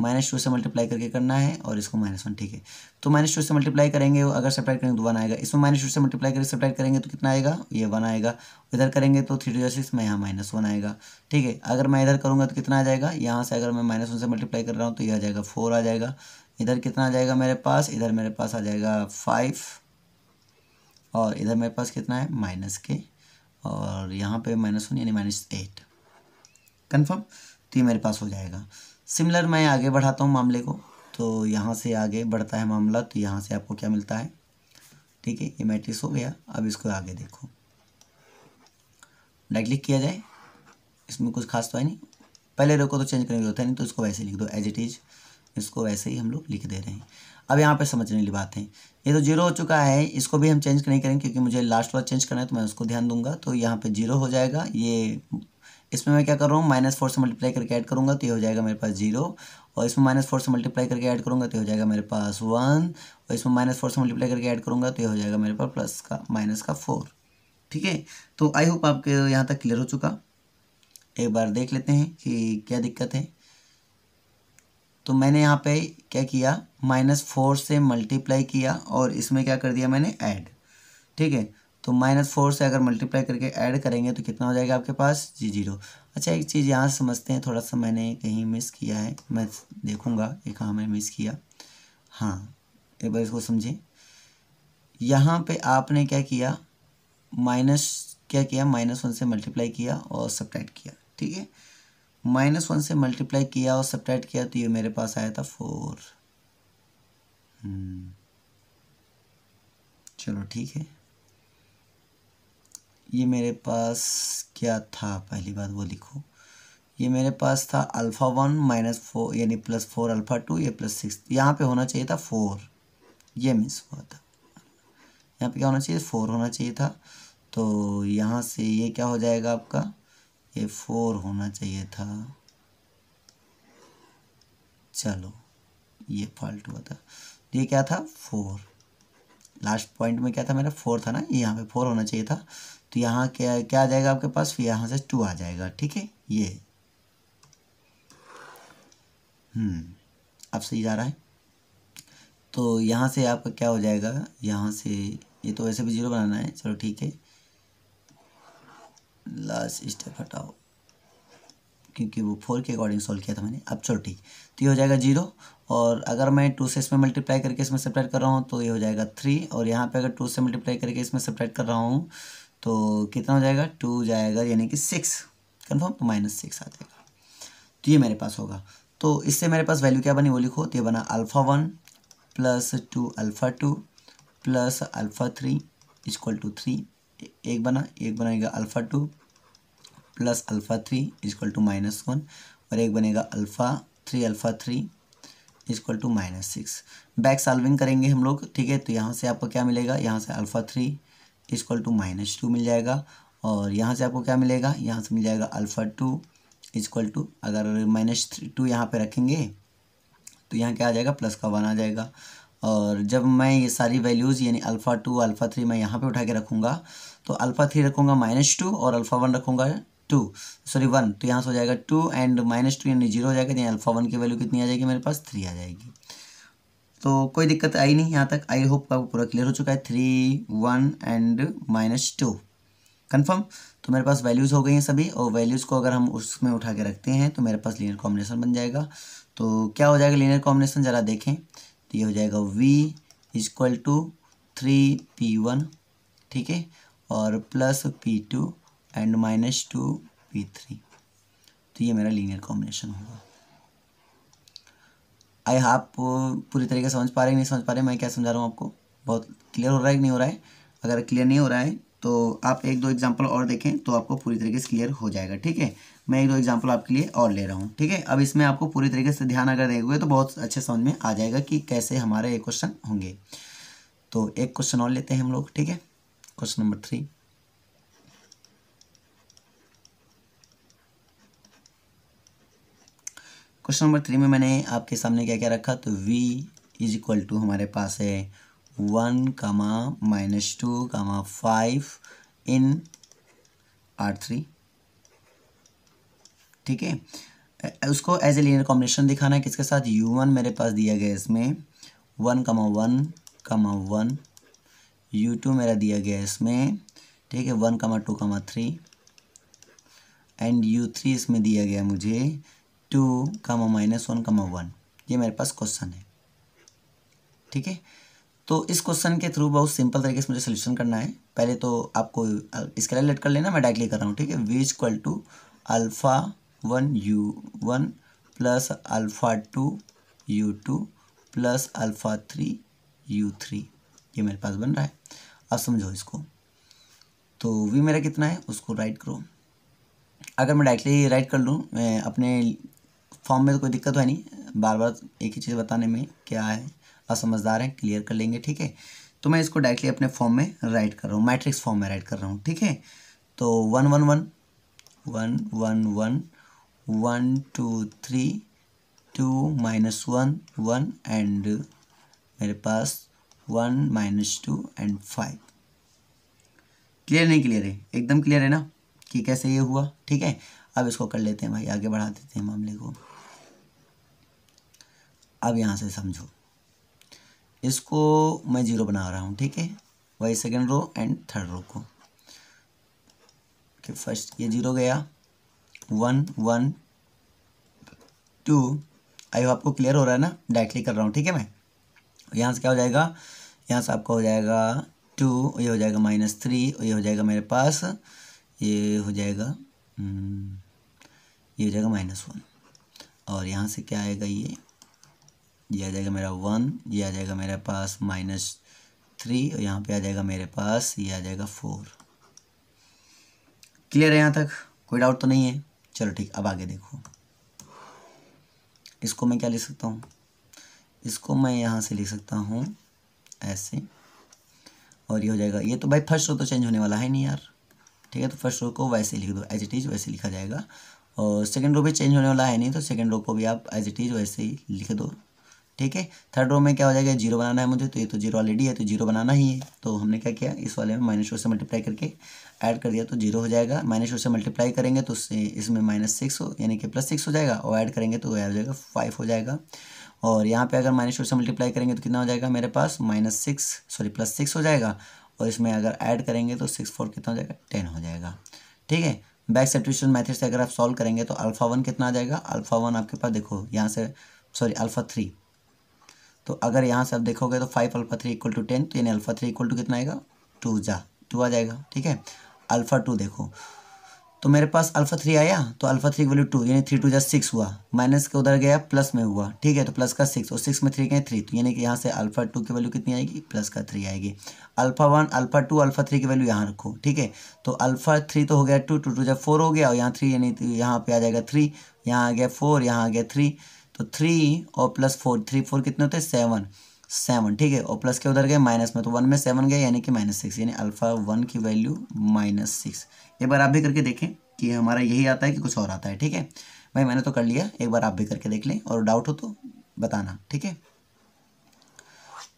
माइनस टू से मल्टीप्लाई करके करना है और इसको माइनस वन ठीक है तो माइनस टू से मल्टीप्लाई करेंगे अगर सेपरेट करेंगे तो वन आएगा इसमें माइनस टू से मल्टीप्लाई करके सेपरेट करेंगे तो कितना आएगा ये वन आएगा इधर करेंगे तो थ्री टू सिक्स में यहाँ माइनस वन आएगा ठीक है अगर मैं इधर करूँगा तो कितना आ जाएगा यहाँ से अगर मैं माइनस वन से मल्टीप्लाई कर रहा हूँ तो ये आ जाएगा फोर आ जाएगा इधर कितना आ जाएगा मेरे पास इधर मेरे पास आ जाएगा फाइव और इधर मेरे पास कितना है माइनस के और यहाँ पर माइनस वन यानी माइनस एट कन्फर्म तो ये मेरे पास हो जाएगा सिमिलर मैं आगे बढ़ाता हूँ मामले को तो यहाँ से आगे बढ़ता है मामला तो यहाँ से आपको क्या मिलता है ठीक है ये मैट्रिक्स हो गया अब इसको आगे देखो डायरेक्ट क्लिक किया जाए इसमें कुछ खास तो है नहीं पहले रो को तो चेंज करने की जरूरत है नहीं तो इसको वैसे लिख दो एज इट इज इसको वैसे ही हम लोग लिख दे रहे हैं अब यहाँ पे समझने वाली बात है ये तो जीरो हो चुका है इसको भी हम चेंज नहीं करेंगे क्योंकि मुझे लास्ट वाला चेंज करना है तो मैं उसको ध्यान दूंगा तो यहाँ पे जीरो हो जाएगा ये इसमें मैं क्या कर रहा हूँ माइनस फोर से मल्टीप्लाई करके ऐड करूँगा तो ये हो जाएगा मेरे पास जीरो और इसमें माइनस फोर से मल्टीप्लाई करके ऐड करूँगा तो हो जाएगा मेरे पास वन और इसमें माइनस फोर से मल्टीप्लाई करके ऐड करूँगा तो ये हो जाएगा मेरे पास तो प्लस का माइनस का फोर ठीक है तो आई होप आपके यहाँ तक क्लियर हो चुका एक बार देख लेते हैं कि क्या दिक्कत है तो मैंने यहाँ पर क्या किया माइनस फोर से मल्टीप्लाई किया और इसमें क्या कर दिया मैंने ऐड ठीक है तो माइनस फोर से अगर मल्टीप्लाई करके ऐड करेंगे तो कितना हो जाएगा आपके पास जी जीरो अच्छा एक चीज़ यहाँ समझते हैं थोड़ा सा मैंने कहीं मिस किया है मैं देखूँगा ये कहाँ मैंने मिस किया हाँ एक बार इसको समझें यहाँ पे आपने क्या किया माइनस क्या किया माइनस वन से मल्टीप्लाई किया और सब्ट्रैक्ट किया ठीक है माइनस वन से मल्टीप्लाई किया और सब्ट्रैक्ट किया तो ये मेरे पास आया था फोर हम्म, चलो ठीक है ये मेरे पास क्या था पहली बात वो लिखो ये मेरे पास था अल्फ़ा वन माइनस फोर यानी प्लस फोर अल्फ़ा टू ये प्लस सिक्स यहाँ पे होना चाहिए था फोर ये मिस हुआ था यहाँ पे क्या होना चाहिए फोर होना चाहिए था तो यहाँ से ये क्या हो जाएगा आपका ये फोर होना चाहिए था चलो ये फॉल्ट हुआ था ये क्या था फोर लास्ट पॉइंट में क्या था मेरा फोर था ना यहाँ पे फोर होना चाहिए था तो यहाँ क्या क्या आ जाएगा आपके पास फिर यहाँ से टू आ जाएगा ठीक है ये हम्म, अब सही जा रहा है तो यहाँ से आपका क्या हो जाएगा यहाँ से ये तो वैसे भी ज़ीरो बनाना है चलो ठीक है लास्ट स्टेप हटाओ क्योंकि वो फोर के अकॉर्डिंग सॉल्व किया था मैंने अब चलो ठीक तो ये हो जाएगा जीरो और अगर मैं टू से इसमें मल्टीप्लाई करके इसमें सेपरेट कर रहा हूँ तो ये हो जाएगा थ्री और यहाँ पे अगर टू से मल्टीप्लाई करके इसमें सेपरेट कर रहा हूँ तो कितना हो जाएगा टू जाएगा यानी कि सिक्स कन्फर्म तो माइनस सिक्स आ जाएगा तो ये मेरे पास होगा तो इससे मेरे पास वैल्यू क्या बनी वो लिखो तो ये बना alpha one plus two alpha two plus alpha three is equal to three एक बना एक बनाएगा alpha two plus alpha three is equal to minus one और एक बनेगा alpha three alpha three is equal to minus six back solving करेंगे हम लोग ठीक है तो यहाँ से आपको क्या मिलेगा यहाँ से alpha three is equal to minus two मिल जाएगा और यहाँ से आपको क्या मिलेगा यहाँ से मिल जाएगा अल्फ़ा टू इजक्वल टू अगर माइनस थ्री टू यहाँ पर रखेंगे तो यहाँ क्या आ जाएगा प्लस का वन आ जाएगा और जब मैं ये सारी वैल्यूज़ यानी अल्फ़ा टू अल्फ़ा थ्री मैं यहाँ पे उठा के रखूँगा तो अल्फ़ा थ्री रखूँगा माइनस टू और अल्फ़ा वन रखूँगा टू सॉरी वन तो यहाँ से हो जाएगा टू एंड माइनस टू यानी जीरो हो जाएगा तो यानी अल्फ़ा वन की वैल्यू कितनी आ जाएगी मेरे पास थ्री आ जाएगी तो कोई दिक्कत आई नहीं यहाँ तक आई होप का पूरा क्लियर हो चुका है three one and minus two confirm तो मेरे पास वैल्यूज़ हो गई हैं सभी और वैल्यूज़ को अगर हम उसमें उठा के रखते हैं तो मेरे पास लीनियर कॉम्बिनेशन बन जाएगा तो क्या हो जाएगा लीनियर कॉम्बिनेशन ज़रा देखें तो ये हो जाएगा v is equal to three p one ठीक है और plus p two and minus two p three तो ये मेरा लीनियर कॉम्बिनेशन होगा आई आप पूरी तरीके से समझ पा रहे हैं नहीं समझ पा रहे मैं क्या समझा रहा हूँ आपको बहुत क्लियर हो रहा है कि नहीं हो रहा है अगर क्लियर नहीं हो रहा है तो आप एक दो एग्जाम्पल और देखें तो आपको पूरी तरीके से क्लियर हो जाएगा ठीक है मैं एक दो एग्जाम्पल आपके लिए और ले रहा हूँ ठीक है अब इसमें आपको पूरी तरीके से ध्यान अगर देखोगे तो बहुत अच्छे समझ में आ जाएगा कि कैसे हमारे ये क्वेश्चन होंगे तो एक क्वेश्चन और लेते हैं हम लोग ठीक है question number three question number three में मैंने आपके सामने क्या क्या रखा तो वी इज इक्वल टू हमारे पास है one comma minus two comma five in R three ठीक है उसको एज ए लीनियर कॉम्बिनेशन दिखाना है किसके साथ यू वन मेरे पास दिया गया इसमें one comma one comma one u two मेरा दिया गया इसमें ठीक है one comma two comma three and u three इसमें दिया गया मुझे two comma minus one comma one ये मेरे पास क्वेश्चन है ठीक है तो इस क्वेश्चन के थ्रू बहुत सिंपल तरीके से मुझे सोल्यूशन करना है पहले तो आपको इसके लिए लेट कर लेना मैं डायरेक्टली कर रहा हूँ ठीक है v equal to alpha one u one plus alpha two u two plus alpha three u three ये मेरे पास बन रहा है अब समझो इसको तो वी मेरा कितना है उसको राइट करो अगर मैं डायरेक्टली राइट कर लूँ मैं अपने फॉर्म में तो कोई दिक्कत है नहीं बार बार एक ही चीज़ बताने में क्या है असमझदार है क्लियर कर लेंगे ठीक है तो मैं इसको डायरेक्टली अपने फॉर्म में राइट कर रहा हूँ मैट्रिक्स फॉर्म में राइट कर रहा हूँ ठीक है तो one one one one one one one two three two minus one one and मेरे पास one minus two and five clear नहीं क्लियर है एकदम क्लियर है ना कि कैसे ये हुआ ठीक है अब इसको कर लेते हैं भाई आगे बढ़ा देते हैं मामले को अब यहाँ से समझो इसको मैं जीरो बना रहा हूँ ठीक है वही second row and third row को कि फर्स्ट ये जीरो गया वन वन टू आई आपको क्लियर हो रहा है ना डायरेक्टली कर रहा हूँ ठीक है मैं यहाँ से क्या हो जाएगा यहाँ से आपका हो जाएगा टू ये हो जाएगा माइनस थ्री ये हो जाएगा मेरे पास ये हो जाएगा हम्म, ये हो जाएगा माइनस वन और यहाँ से क्या आएगा ये ये आ जाएगा मेरा वन ये आ जाएगा मेरे पास माइनस थ्री और यहाँ पे आ जाएगा मेरे पास ये आ जाएगा फोर क्लियर है यहाँ तक कोई डाउट तो नहीं है चलो ठीक अब आगे देखो इसको मैं क्या लिख सकता हूँ इसको मैं यहाँ से लिख सकता हूँ ऐसे और ये हो जाएगा ये तो भाई फर्स्ट रो तो चेंज होने वाला है नहीं यार ठीक है तो फर्स्ट रो को वैसे लिख दो एज इट इज़ वैसे लिखा जाएगा और सेकेंड रो भी चेंज होने वाला है नहीं तो सेकेंड रो को भी आप एज इट इज़ वैसे ही लिख दो ठीक है थर्ड रो में क्या हो जाएगा जीरो बनाना है मुझे तो ये तो जीरो ऑलरेडी है तो जीरो बनाना ही है तो हमने क्या किया इस वाले में माइनस रो से मल्टीप्लाई करके ऐड कर दिया तो जीरो हो जाएगा माइनस टू से मल्टीप्लाई करेंगे तो उससे इसमें माइनस सिक्स हो यानी कि प्लस सिक्स हो जाएगा और ऐड करेंगे तो वह हो जाएगा फाइव हो जाएगा और यहाँ पर अगर माइनस टू से मल्टीप्लाई करेंगे तो कितना हो जाएगा मेरे पास minus six sorry plus six हो जाएगा और इसमें अगर ऐड करेंगे तो सिक्स फोर कितना हो जाएगा टेन हो जाएगा ठीक है बैक सब्सटीट्यूशन मैथड से अगर आप सॉल्व करेंगे तो अल्फ़ा वन कितना आ जाएगा अल्फ़ा वन आपके पास देखो यहाँ से सॉरी अल्फ़ा थ्री तो अगर यहाँ से आप देखोगे तो five alpha three equal to ten तो यानी अल्फ़ा थ्री इक्वल टू कितना आएगा टू जा टू आ जाएगा ठीक है अल्फ़ा टू देखो तो मेरे पास अल्फा थ्री आया तो अल्फा थ्री वैल्यू टू यानी थ्री टू जहाँ सिक्स हुआ माइनस का उधर गया प्लस में हुआ ठीक है तो प्लस का सिक्स और सिक्स में थ्री गए थ्री तो यानी कि यहाँ से अल्फा टू की वैल्यू कितनी आएगी प्लस का थ्री आएगी alpha one alpha two alpha three की वैल्यू यहाँ रखो ठीक है तो अल्फा थ्री तो हो गया टू टू टू जब फोर हो गया और यहाँ थ्री यानी यहाँ पर आ जाएगा थ्री यहाँ आ गया फोर यहाँ आ गया थ्री तो थ्री और प्लस फोर थ्री फोर कितने होते हैं सेवन सेवन ठीक है और प्लस के उधर गए माइनस में तो वन में सेवन गए यानी कि माइनस सिक्स यानी अल्फा वन की वैल्यू माइनस सिक्स एक बार आप भी करके देखें कि हमारा यही आता है कि कुछ और आता है ठीक है भाई मैंने तो कर लिया एक बार आप भी करके देख लें और डाउट हो तो बताना ठीक है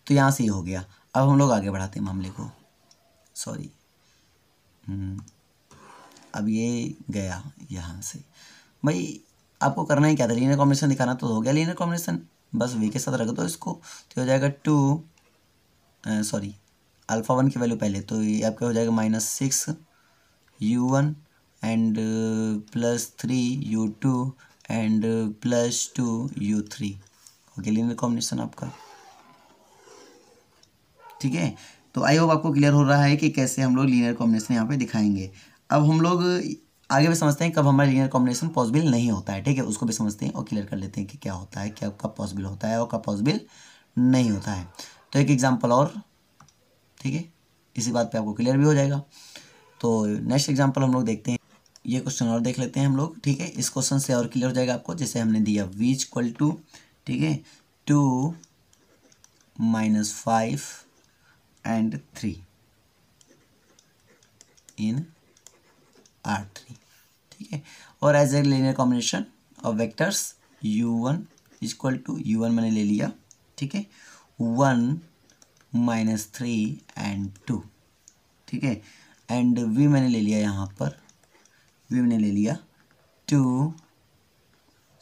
तो यहाँ से ये हो गया अब हम लोग आगे बढ़ाते हैं मामले को सॉरी हम्म, अब ये गया यहाँ से भाई आपको करना ही क्या था लीनर कॉम्बिनेशन दिखाना तो हो गया लीनर कॉम्बिनेशन बस वी के साथ रख दो इसको तो हो जाएगा टू सॉरी अल्फ़ा वन की वैल्यू पहले तो ये आपका हो जाएगा minus six u1 and uh, plus 3 u2 and uh, plus 2 u3 okay linear combination आपका ठीक है तो आई होप आपको क्लियर हो रहा है कि कैसे हम लोग लीनियर कॉम्बिनेशन यहाँ पे दिखाएंगे अब हम लोग आगे भी समझते हैं कब हमारा लीनियर कॉम्बिनेशन पॉसिबल नहीं होता है ठीक है उसको भी समझते हैं और क्लियर कर लेते हैं कि क्या होता है क्या कब पॉसिबल होता है और कब पॉसिबल नहीं होता है तो एक एग्जाम्पल और ठीक है इसी बात पे आपको क्लियर भी हो जाएगा तो नेक्स्ट एग्जाम्पल हम लोग देखते हैं ये क्वेश्चन और देख लेते हैं हम लोग ठीक है इस क्वेश्चन से और क्लियर हो जाएगा आपको जैसे हमने दिया वी इक्वल टू ठीक है two minus five and three in R three ठीक है और as a linear combination of vectors u one equal to u one मैंने ले लिया ठीक है one minus three and two ठीक है एंड वी मैंने ले लिया यहाँ पर वी मैंने ले लिया two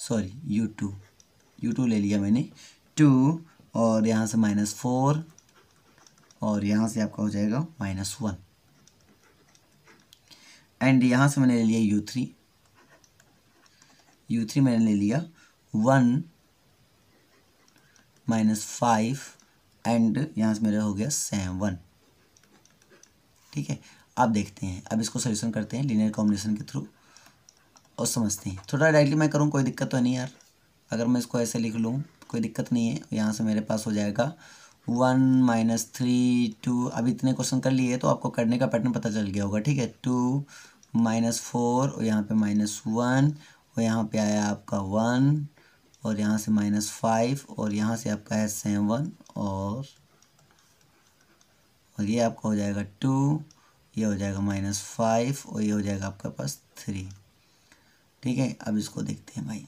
sorry u two u two ले लिया मैंने टू और यहाँ से माइनस फोर और यहाँ से आपका हो जाएगा माइनस वन एंड यहाँ से मैंने ले लिया यू थ्री यू थ्री मैंने ले लिया वन माइनस फाइव एंड यहाँ से मेरा हो गया सेवन ठीक है आप देखते हैं अब इसको सोल्यूशन करते हैं लीनियर कॉम्बिनेशन के थ्रू और समझते हैं थोड़ा डायरेक्टली मैं करूँ कोई दिक्कत तो नहीं यार अगर मैं इसको ऐसे लिख लूँ कोई दिक्कत नहीं है यहाँ से मेरे पास हो जाएगा वन माइनस थ्री टू अभी इतने क्वेश्चन कर लिए तो आपको करने का पैटर्न पता चल गया होगा ठीक है टू माइनस फोर और यहाँ पे माइनस वन और यहाँ पे आया आपका वन और यहाँ से माइनस फाइव और यहाँ से आपका है सेवन और और ये आपका हो जाएगा टू ये हो जाएगा माइनस फाइव और ये हो जाएगा आपके पास थ्री ठीक है अब इसको देखते हैं भाई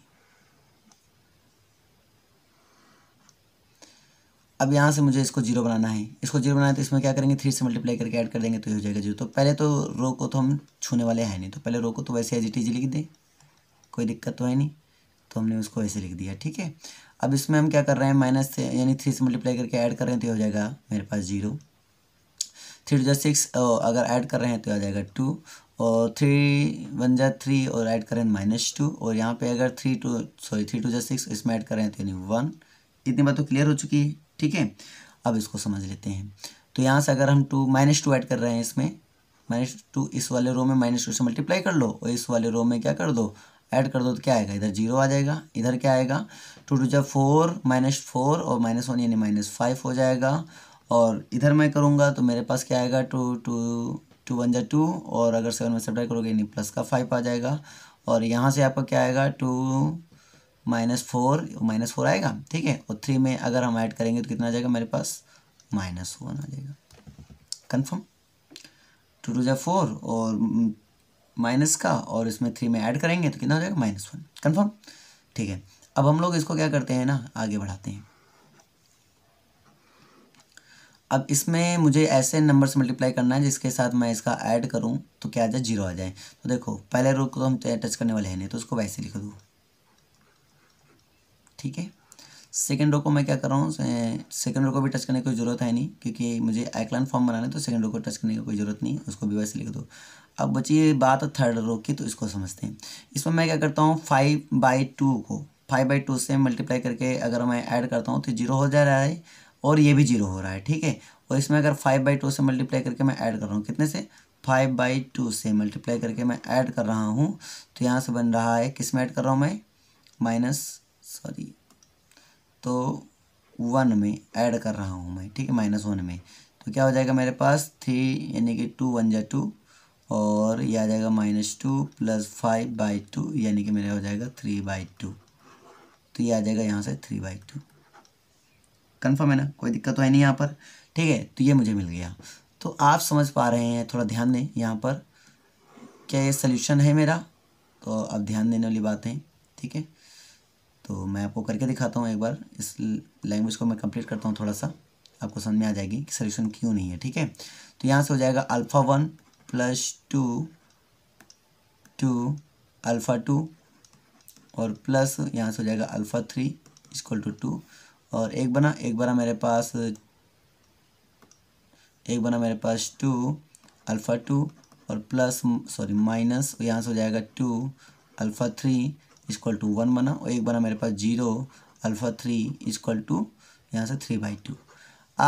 अब यहाँ से मुझे इसको जीरो बनाना है इसको जीरो बनाना है तो इसमें क्या करेंगे थ्री से मल्टीप्लाई करके ऐड कर देंगे तो ये हो जाएगा जीरो तो पहले तो रो को तो हम छूने वाले हैं नहीं तो पहले रो को तो वैसे एज इट इज लिख दें कोई दिक्कत तो है नहीं तो हमने उसको ऐसे लिख दिया ठीक है अब इसमें हम क्या कर रहे हैं माइनस से यानी थ्री से मल्टीप्लाई करके ऐड कर रहे हैं तो ये हो जाएगा मेरे पास जीरो थ्री टू जै सिक्स अगर ऐड कर रहे हैं तो आ जाएगा टू और थ्री वन जै थ्री और ऐड करें माइनस टू और यहाँ पे अगर three two sorry three two जै सिक्स इसमें ऐड करें तो यानी वन इतनी बात तो क्लियर हो चुकी है ठीक है अब इसको समझ लेते हैं तो यहाँ से अगर हम टू माइनस टू ऐड कर रहे हैं इसमें माइनस टू इस वाले रो में माइनस टू से मल्टीप्लाई कर लो और इस वाले रो में क्या कर दो ऐड कर दो तो क्या आएगा इधर जीरो आ जाएगा इधर क्या आएगा टू टू जै फोर माइनस फोर और माइनस वन यानी माइनस फाइव हो जाएगा और इधर मैं करूँगा तो मेरे पास क्या आएगा टू टू टू वन जै टू और अगर सेवन में सप्लाई करोगे यानी प्लस का फाइव आ जाएगा और यहाँ से आपका क्या आएगा two minus four minus four आएगा ठीक है और थ्री में अगर हम ऐड करेंगे तो कितना आ जाएगा मेरे पास माइनस वन आ जाएगा कंफर्म टू टू जै फोर और माइनस का और इसमें थ्री में ऐड करेंगे तो कितना हो जाएगा माइनस वन कन्फर्म ठीक है अब हम लोग इसको क्या करते हैं ना आगे बढ़ाते हैं अब इसमें मुझे ऐसे नंबर से मल्टीप्लाई करना है जिसके साथ मैं इसका ऐड करूं तो क्या आ जाए जीरो आ जाए तो देखो पहले रो को तो हम टच करने वाले हैं नहीं तो उसको वैसे लिख दूँ ठीक है सेकेंड रो को मैं क्या कर रहा हूँ सेकेंड रो को भी टच करने की कोई ज़रूरत है नहीं क्योंकि मुझे आइकलान फॉर्म बनाना है तो सेकेंड रो को टच करने की कोई ज़रूरत नहीं उसको भी वैसे लिख दो अब बची ये बात थर्ड रो की तो इसको समझते हैं इसमें मैं क्या करता हूँ फाइव बाई टू को फाइव बाई टू से मल्टीप्लाई करके अगर मैं ऐड करता हूँ तो जीरो हो जा रहा है और ये भी जीरो हो रहा है ठीक है और इसमें अगर फाइव बाई टू से मल्टीप्लाई करके मैं ऐड कर रहा हूँ कितने से फाइव बाई टू से मल्टीप्लाई करके मैं ऐड कर रहा हूँ तो यहाँ से बन रहा है किस में ऐड कर रहा हूँ मैं माइनस सॉरी तो वन में ऐड कर रहा हूँ मैं ठीक है माइनस वन में तो क्या हो जाएगा मेरे पास थ्री यानी कि टू वन जा टू और ये आ जाएगा minus two plus five by two यानी कि मेरा हो जाएगा थ्री बाई टू तो ये आ जाएगा यहाँ से थ्री बाई टू कन्फर्म है ना कोई दिक्कत तो है नहीं यहाँ पर ठीक है तो ये मुझे मिल गया तो आप समझ पा रहे हैं थोड़ा ध्यान दें यहाँ पर क्या ये सोल्यूशन है मेरा तो अब ध्यान देने वाली बात है ठीक है तो मैं आपको करके दिखाता हूँ एक बार इस लैंग्वेज को मैं कंप्लीट करता हूँ थोड़ा सा आपको समझ में आ जाएगी कि सोल्यूशन क्यों नहीं है ठीक है तो यहाँ से हो जाएगा alpha one plus two two alpha two और प्लस यहाँ से हो जाएगा alpha three is equal to two और एक बना एक बना मेरे पास एक बना मेरे पास टू अल्फ़ा टू और प्लस सॉरी माइनस यहाँ से हो जाएगा two alpha three is equal to one बना और एक बना मेरे पास zero alpha three is equal to यहाँ से थ्री बाई टू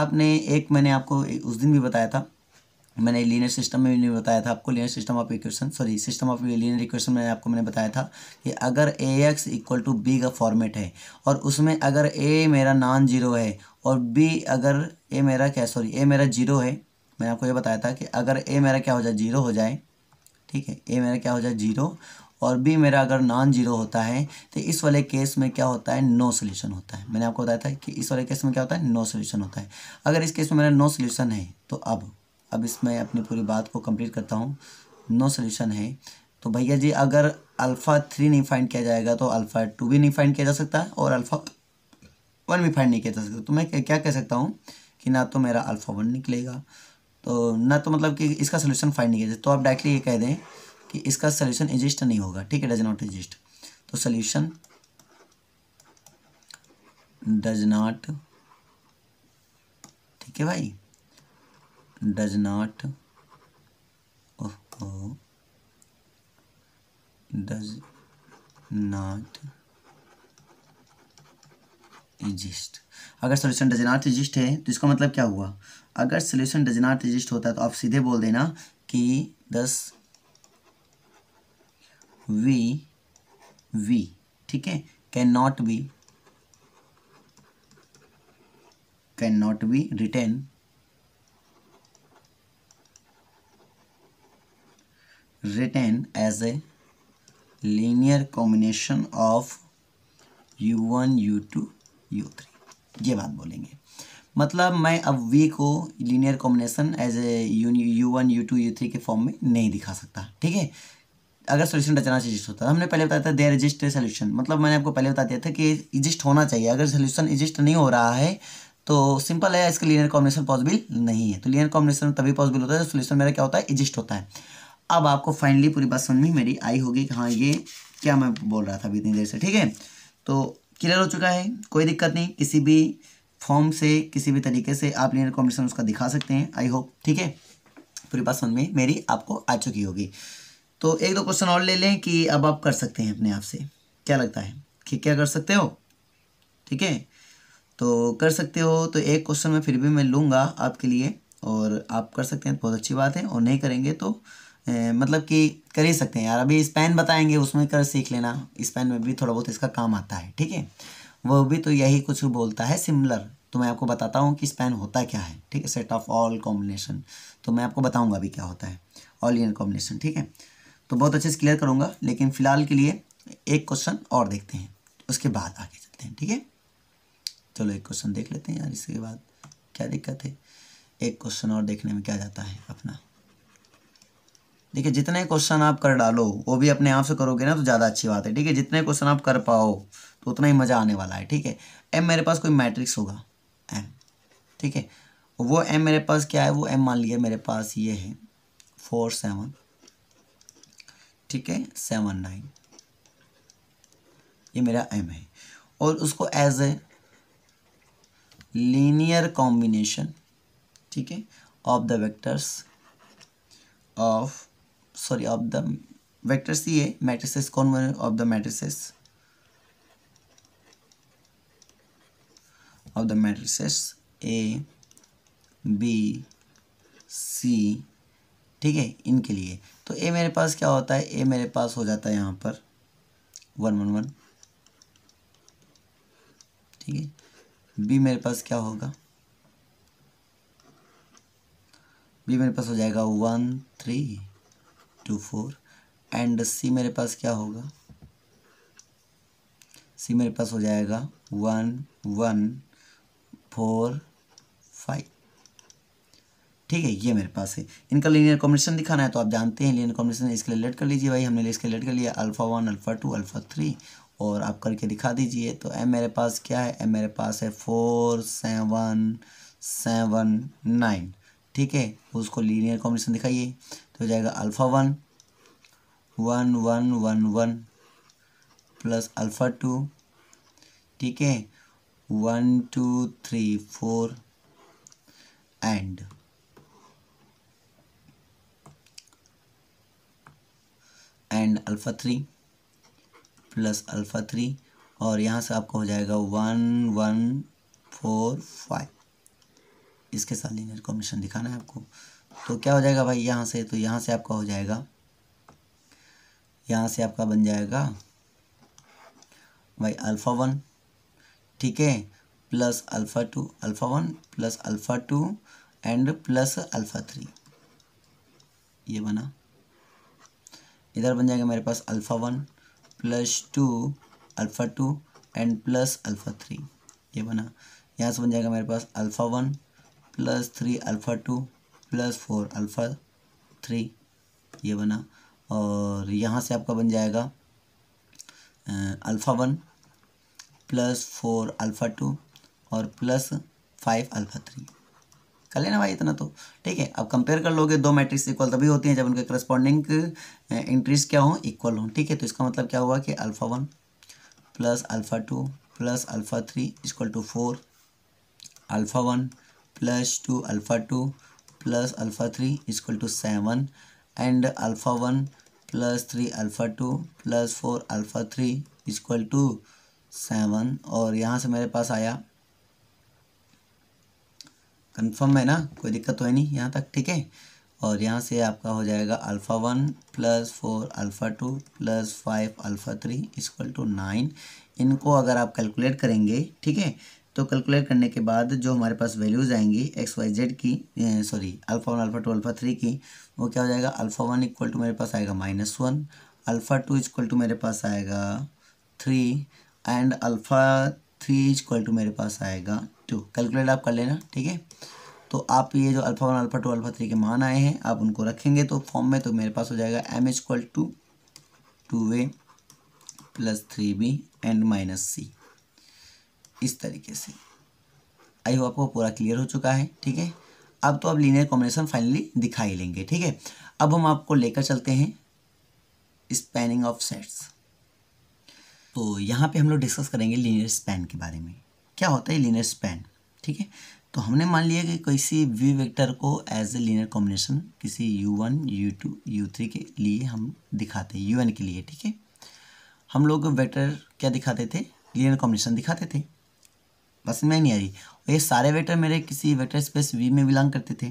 आपने एक मैंने आपको उस दिन भी बताया था मैंने लीनियर सिस्टम में भी बताया था आपको linear system of equation sorry system of linear equation में आपको मैंने बताया था कि अगर A X equal to B का फॉर्मेट है और उसमें अगर ए मेरा नॉन जीरो है और बी अगर ए मेरा क्या सॉरी ए मेरा जीरो है मैंने आपको ये बताया था कि अगर ए मेरा क्या हो जाए जीरो हो जाए ठीक है ए मेरा क्या हो जाए जीरो और बी मेरा अगर नॉन जीरो होता है तो इस वाले केस में क्या होता है नो सोल्यूशन होता है मैंने आपको बताया था कि इस वाले केस में क्या होता है नो सोल्यूशन होता है अगर इस केस में मेरा नो सोल्यूशन है तो अब अब इसमें अपनी पूरी बात को कंप्लीट करता हूँ नो सोल्यूशन है तो भैया जी अगर अल्फ़ा थ्री नहीं फाइंड किया जाएगा तो अल्फ़ा टू भी नहीं फाइंड किया जा सकता है और अल्फ़ा वन भी फाइंड नहीं किया जा सकता तो मैं क्या कह सकता हूँ कि ना तो मेरा अल्फ़ा वन निकलेगा तो ना तो मतलब कि इसका सोल्यूशन फाइंड नहीं किया तो आप डायरेक्टली ये कह दें कि इसका सोल्यूशन एग्जिस्ट नहीं होगा ठीक है डज नॉट एग्जिस्ट तो सोल्यूशन डज नॉट ठीक है भाई does not oh, oh, does not exist अगर सोल्यूशन डज नॉट एजिस्ट है तो इसका मतलब क्या हुआ अगर सोल्यूशन डज नॉट एजिस्ट होता है तो आप सीधे बोल देना कि दस वी वी ठीक है can not be can not be written written as a linear combination of u1 u2 u3 ये बात बोलेंगे मतलब मैं अब v को linear combination as a u one u two u three के फॉर्म में नहीं दिखा सकता ठीक है अगर सोल्यूशन रचना एजिस्ट होता है हमने पहले बताया था देर एजिस्ट सोल्यूशन मतलब मैंने आपको पहले बता दिया था कि एजिस्ट होना चाहिए अगर सोल्यूशन एजिस्ट नहीं हो रहा है तो सिंपल है इसका लीनियर कॉम्बिनेशन पॉसिबल नहीं है तो लीनियर कॉम्बिनेशन तभी पॉसिबल होता है जब सोल्यूशन मेरा क्या होता है एजिस्ट होता है अब आपको फाइनली पूरी बात समझ में मेरी आई होगी कि हाँ ये क्या मैं बोल रहा था अभी इतनी देर से ठीक है तो क्लियर हो चुका है कोई दिक्कत नहीं किसी भी फॉर्म से किसी भी तरीके से आप लीनियर कॉम्बिनेशन उसका दिखा सकते हैं आई होप ठीक है पूरी बात समझ में मेरी आपको आ चुकी होगी तो एक दो क्वेश्चन और ले लें कि अब आप कर सकते हैं अपने आप से क्या लगता है कि क्या कर सकते हो ठीक है तो कर सकते हो तो एक क्वेश्चन में फिर भी मैं लूँगा आपके लिए और आप कर सकते हैं तो बहुत अच्छी बात है और नहीं करेंगे तो मतलब कि कर ही सकते हैं यार अभी स्पेन बताएंगे उसमें कर सीख लेना स्पेन में भी थोड़ा बहुत इसका काम आता है ठीक है वो भी तो यही कुछ बोलता है सिमिलर तो मैं आपको बताता हूँ कि स्पेन होता क्या है ठीक है सेट ऑफ ऑल कॉम्बिनेशन तो मैं आपको बताऊँगा अभी क्या होता है ऑल इन कॉम्बिनेशन ठीक है तो बहुत अच्छे से क्लियर करूँगा लेकिन फ़िलहाल के लिए एक क्वेश्चन और देखते हैं उसके बाद आगे चलते हैं ठीक है चलो एक क्वेश्चन देख लेते हैं यार इसके बाद क्या दिक्कत है एक क्वेश्चन और देखने में क्या जाता है अपना देखिए जितने क्वेश्चन आप कर डालो वो भी अपने आप से करोगे ना तो ज़्यादा अच्छी बात है ठीक है जितने क्वेश्चन आप कर पाओ तो उतना ही मज़ा आने वाला है ठीक है एम मेरे पास कोई मैट्रिक्स होगा एम ठीक है वो एम मेरे पास क्या है वो एम मान लिया मेरे पास ये है फोर सेवन ठीक है सेवन नाइन ये मेरा एम है और उसको एज ए लीनियर कॉम्बिनेशन ठीक है of the vectors of sorry of the vector ca matrices convolution of the matrices of the matrices a b c ठीक है इनके लिए तो ए मेरे पास क्या होता है ए मेरे पास हो जाता है यहाँ पर वन वन वन ठीक है बी मेरे पास क्या होगा बी मेरे पास हो जाएगा one three two four and C मेरे पास क्या होगा सी मेरे पास हो जाएगा वन वन फोर फाइव ठीक है ये मेरे पास है इनका लीनियर कॉम्बिनेशन दिखाना है तो आप जानते हैं लीनियर कॉम्बिनेशन इसके लिए लेट कर लीजिए भाई हमने इसके लेट कर लिया alpha one alpha two alpha three और आप करके दिखा दीजिए तो एम मेरे पास क्या है एम मेरे पास है फोर सेवन सेवन नाइन ठीक है तो उसको लीनियर कॉम्बिनेशन दिखाइए तो हो जाएगा alpha one one one one one plus alpha two ठीक है one two three four and and alpha three plus alpha three और यहाँ से आपको हो जाएगा वन वन फोर फाइव इसके साथ लीनियर कॉम्बिनेशन दिखाना है आपको तो क्या हो जाएगा भाई यहाँ से तो यहाँ से आपका हो जाएगा यहाँ से आपका बन जाएगा भाई अल्फ़ा वन ठीक है plus alpha two alpha one plus alpha two and plus alpha three ये बना इधर बन जाएगा मेरे पास alpha one plus two alpha two and plus alpha three ये बना यहाँ से बन जाएगा मेरे पास alpha one plus three alpha two plus four alpha three ये बना और यहाँ से आपका बन जाएगा alpha one plus four alpha two और प्लस फाइव अल्फ़ा थ्री कर लेना भाई इतना तो ठीक है अब कंपेयर कर लोगे दो मैट्रिक्स इक्वल तभी होती हैं जब उनके करस्पॉन्डिंग इंट्रीज क्या हों इक्वल हों ठीक है तो इसका मतलब क्या हुआ कि alpha one plus alpha two plus alpha three equal to four alpha one plus two alpha two plus alpha three is two seven and alpha one plus three alpha two plus four alpha three 3 two seven और यहाँ से मेरे पास आया confirm है ना कोई दिक्कत तो है नहीं यहाँ तक ठीक है और यहाँ से आपका हो जाएगा alpha one plus four alpha two plus five alpha three is equal to nine इनको अगर आप कैलकुलेट करेंगे ठीक है तो कैलकुलेट करने के बाद जो हमारे पास वैल्यूज़ आएंगी एक्स वाई जेड की sorry alpha one alpha two alpha three की वो क्या हो जाएगा अल्फ़ा वन इक्वल टू मेरे पास आएगा minus one alpha two equal to मेरे पास आएगा three and alpha three equal to मेरे पास आएगा टू कैलकुलेट आप कर लेना ठीक है तो आप ये जो alpha one alpha two alpha three के मान आए हैं आप उनको रखेंगे तो फॉर्म में तो मेरे पास हो जाएगा M equal to two A plus three B and minus C इस तरीके से आई होप आपको पूरा क्लियर हो चुका है ठीक है अब तो अब लीनियर कॉम्बिनेशन फाइनली दिखाई लेंगे ठीक है अब हम आपको लेकर चलते हैं स्पैनिंग ऑफ सेट्स तो यहाँ पे हम लोग डिस्कस करेंगे लीनियर स्पैन के बारे में क्या होता है लीनियर स्पैन ठीक है तो हमने मान लिया कि किसी वी वेक्टर को एज ए लीनियर कॉम्बिनेशन किसी u one u two u three के लिए हम दिखाते हैं यू एन के लिए ठीक है हम लोग वेक्टर क्या दिखाते थे लीनियर कॉम्बिनेशन दिखाते थे पसंद में नहीं आ रही और ये सारे वेक्टर मेरे किसी वेक्टर स्पेस वी में बिलोंग करते थे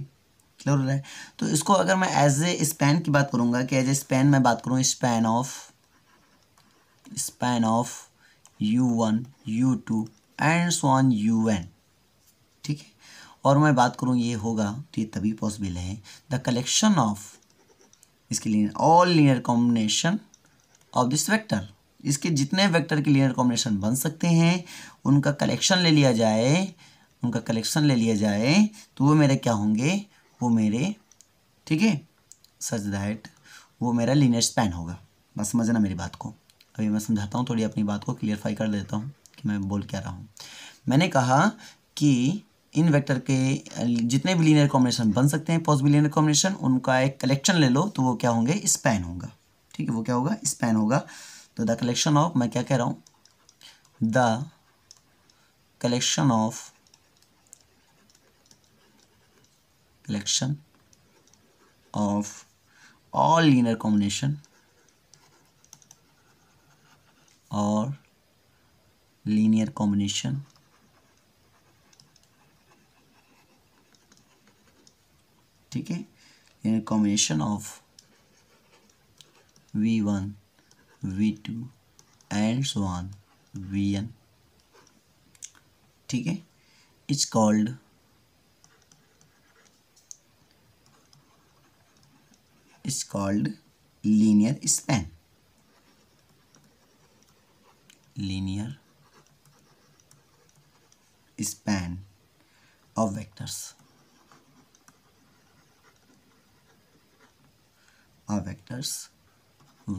क्लियर हो रहा है तो इसको अगर मैं एज ए स्पैन की बात करूँगा कि एज ए स्पैन मैं बात करूँ span of span of u one u two and so on u n ठीक है और मैं बात करूँ ये होगा तो ये तभी पॉसिबल है द कलेक्शन ऑफ इसके लिए all linear combination of this vector इसके जितने वेक्टर के लीनियर कॉम्बिनेशन बन सकते हैं उनका कलेक्शन ले लिया जाए उनका कलेक्शन ले लिया जाए तो वो मेरे क्या होंगे वो मेरे ठीक है सच दैट वो मेरा लीनियर स्पैन होगा बस समझना मेरी बात को अभी मैं समझाता हूँ थोड़ी अपनी बात को क्लियरफाई कर देता हूँ कि मैं बोल क्या रहा हूँ मैंने कहा कि इन वेक्टर के जितने भी लीनियर कॉम्बिनेशन बन सकते हैं पॉसिबल लीनियर कॉम्बिनेशन उनका एक कलेक्शन ले लो तो वो क्या होंगे स्पैन होगा ठीक है वो क्या होगा स्पैन होगा तो द कलेक्शन ऑफ मैं क्या कह रहा हूं the collection of collection of all linear combination और लीनियर कॉम्बिनेशन ठीक है linear combination of v one v2 and so on vn ठीक है it's called it's called linear span linear span of vectors of vectors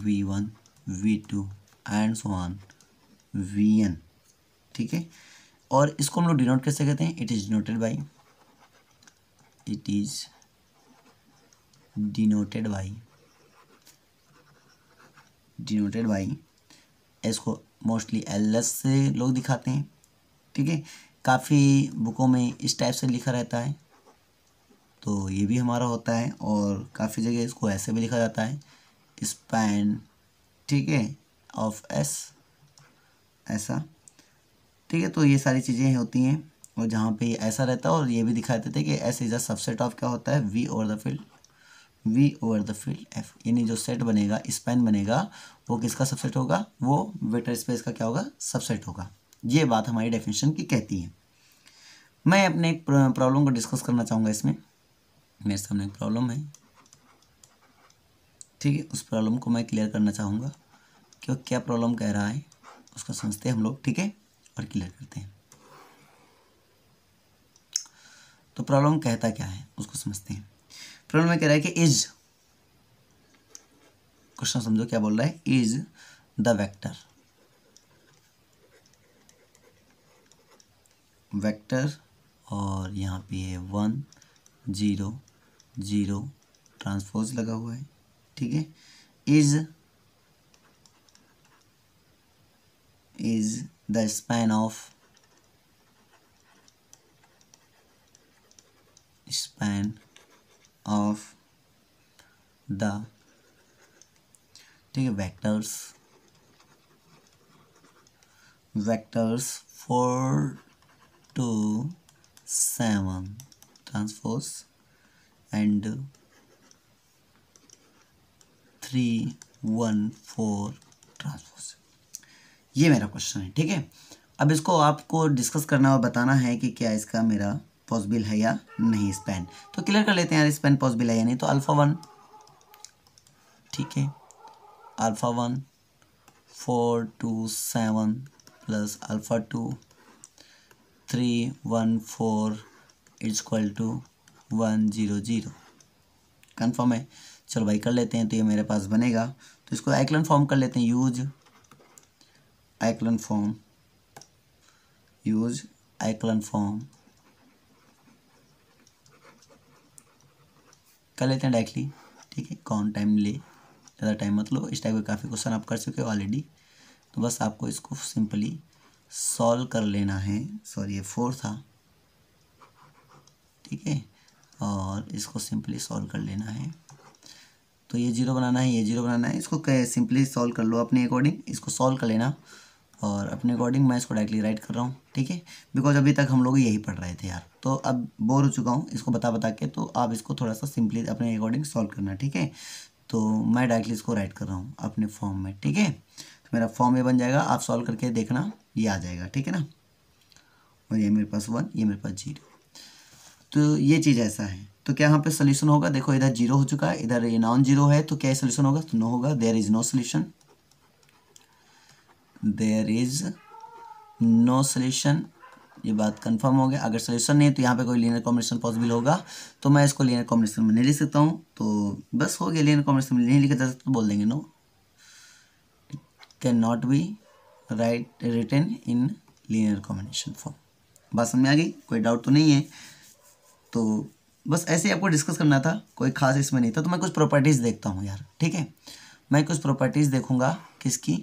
v one v2 and so on vn ठीक है और इसको हम लोग डिनोट कैसे कहते हैं it is denoted by it is denoted by denoted by इसको मोस्टली एल एस से लोग दिखाते हैं ठीक है काफ़ी बुकों में इस टाइप से लिखा रहता है तो ये भी हमारा होता है और काफ़ी जगह इसको ऐसे भी लिखा जाता है स्पैन ठीक है ऑफ एस ऐसा ठीक है तो ये सारी चीज़ें होती हैं और जहाँ पे ऐसा रहता है और ये भी दिखाते थे कि S is a subset of क्या होता है v over the field v over the field F यानी जो सेट बनेगा स्पेन बनेगा वो किसका सबसेट होगा वो वेटर स्पेस का क्या होगा सबसेट होगा ये बात हमारी डेफिनेशन की कहती है मैं अपने एक प्रॉब्लम को डिस्कस करना चाहूँगा इसमें मेरे सामने एक प्रॉब्लम है ठीक है उस प्रॉब्लम को मैं क्लियर करना चाहूँगा क्यों क्या प्रॉब्लम कह रहा है उसको समझते हैं हम लोग ठीक है और क्लियर करते हैं तो प्रॉब्लम कहता क्या है उसको समझते हैं प्रॉब्लम में कह रहा है कि इज क्वेश्चन समझो क्या बोल रहा है इज द वेक्टर वेक्टर और यहाँ पे है वन जीरो जीरो ट्रांसफोज लगा हुआ है ठीक है is is the span of span of the ठीक vectors vectors four to seven transpose and three one four transpose ये मेरा क्वेश्चन है ठीक है अब इसको आपको डिस्कस करना और बताना है कि क्या इसका मेरा पॉसिबल है या नहीं स्पेन तो क्लियर कर लेते हैं यार स्पेन पॉसिबल है या नहीं तो अल्फ़ा वन ठीक है alpha one four two seven plus alpha two three one four is equal to one zero zero confirm है चलो भाई कर लेते हैं तो ये मेरे पास बनेगा तो इसको आइकलन फॉर्म कर लेते हैं use icon form use icon form कर लेते हैं डायरेक्टली ठीक है कौन टाइम ले ज़्यादा टाइम मत लो इस टाइप के काफ़ी क्वेश्चन आप कर चुके हो ऑलरेडी तो बस आपको इसको सिंपली सॉल्व कर लेना है सॉरी ये फोर था ठीक है और इसको सिंपली सॉल्व कर लेना है तो ये जीरो बनाना है ये जीरो बनाना है इसको सिंपली सॉल्व कर लो अपने अकॉर्डिंग इसको सॉल्व कर लेना और अपने अकॉर्डिंग मैं इसको डायरेक्टली राइट कर रहा हूँ ठीक है बिकॉज अभी तक हम लोग यही पढ़ रहे थे यार तो अब बोर हो चुका हूँ इसको बता बता के तो आप इसको थोड़ा सा सिंपली अपने अकॉर्डिंग सॉल्व करना ठीक है तो मैं डायरेक्टली इसको राइट कर रहा हूँ अपने फॉर्म में ठीक है तो मेरा फॉर्म ये बन जाएगा आप सॉल्व करके देखना ये आ जाएगा ठीक है ना और ये मेरे पास वन ये मेरे पास जीरो तो ये चीज़ ऐसा है तो क्या यहाँ पे सोल्यूशन होगा देखो इधर जीरो हो चुका है इधर ये नॉन जीरो है तो क्या सोल्यूशन होगा तो नो होगा there is no solution there is no solution ये बात कंफर्म हो गया अगर सोल्यूशन नहीं तो यहाँ पे कोई लीनियर कॉम्बिनेशन पॉसिबल होगा तो मैं इसको लीनियर कॉम्बिनेशन में नहीं लिख सकता हूँ तो बस हो गया लीनियर कॉम्बिनेशन में नहीं लिखा जा सकता तो बोल देंगे no can not be write written in linear combination form बात समझ में आ गई कोई डाउट तो नहीं है तो बस ऐसे ही आपको डिस्कस करना था कोई खास इसमें नहीं था तो मैं कुछ प्रॉपर्टीज़ देखता हूँ यार ठीक है मैं कुछ प्रॉपर्टीज़ देखूँगा किसकी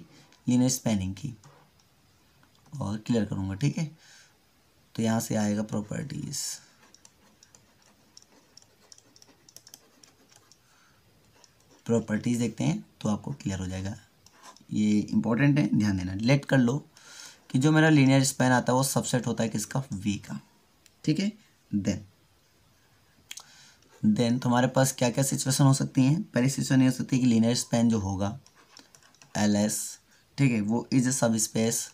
लीनियर स्पेनिंग की और क्लियर करूँगा ठीक है तो यहाँ से आएगा प्रॉपर्टीज़ प्रॉपर्टीज़ देखते हैं तो आपको क्लियर हो जाएगा ये इंपॉर्टेंट है ध्यान देना लेट कर लो कि जो मेरा लीनियर स्पेन आता है वो सबसेट होता है किसका वी का ठीक है देन देन तुम्हारे पास क्या क्या सिचुएशन हो सकती हैं पहली सिचुएशन ये हो सकती है कि लीनियर स्पेन जो होगा एल एस ठीक है वो इज सब स्पेस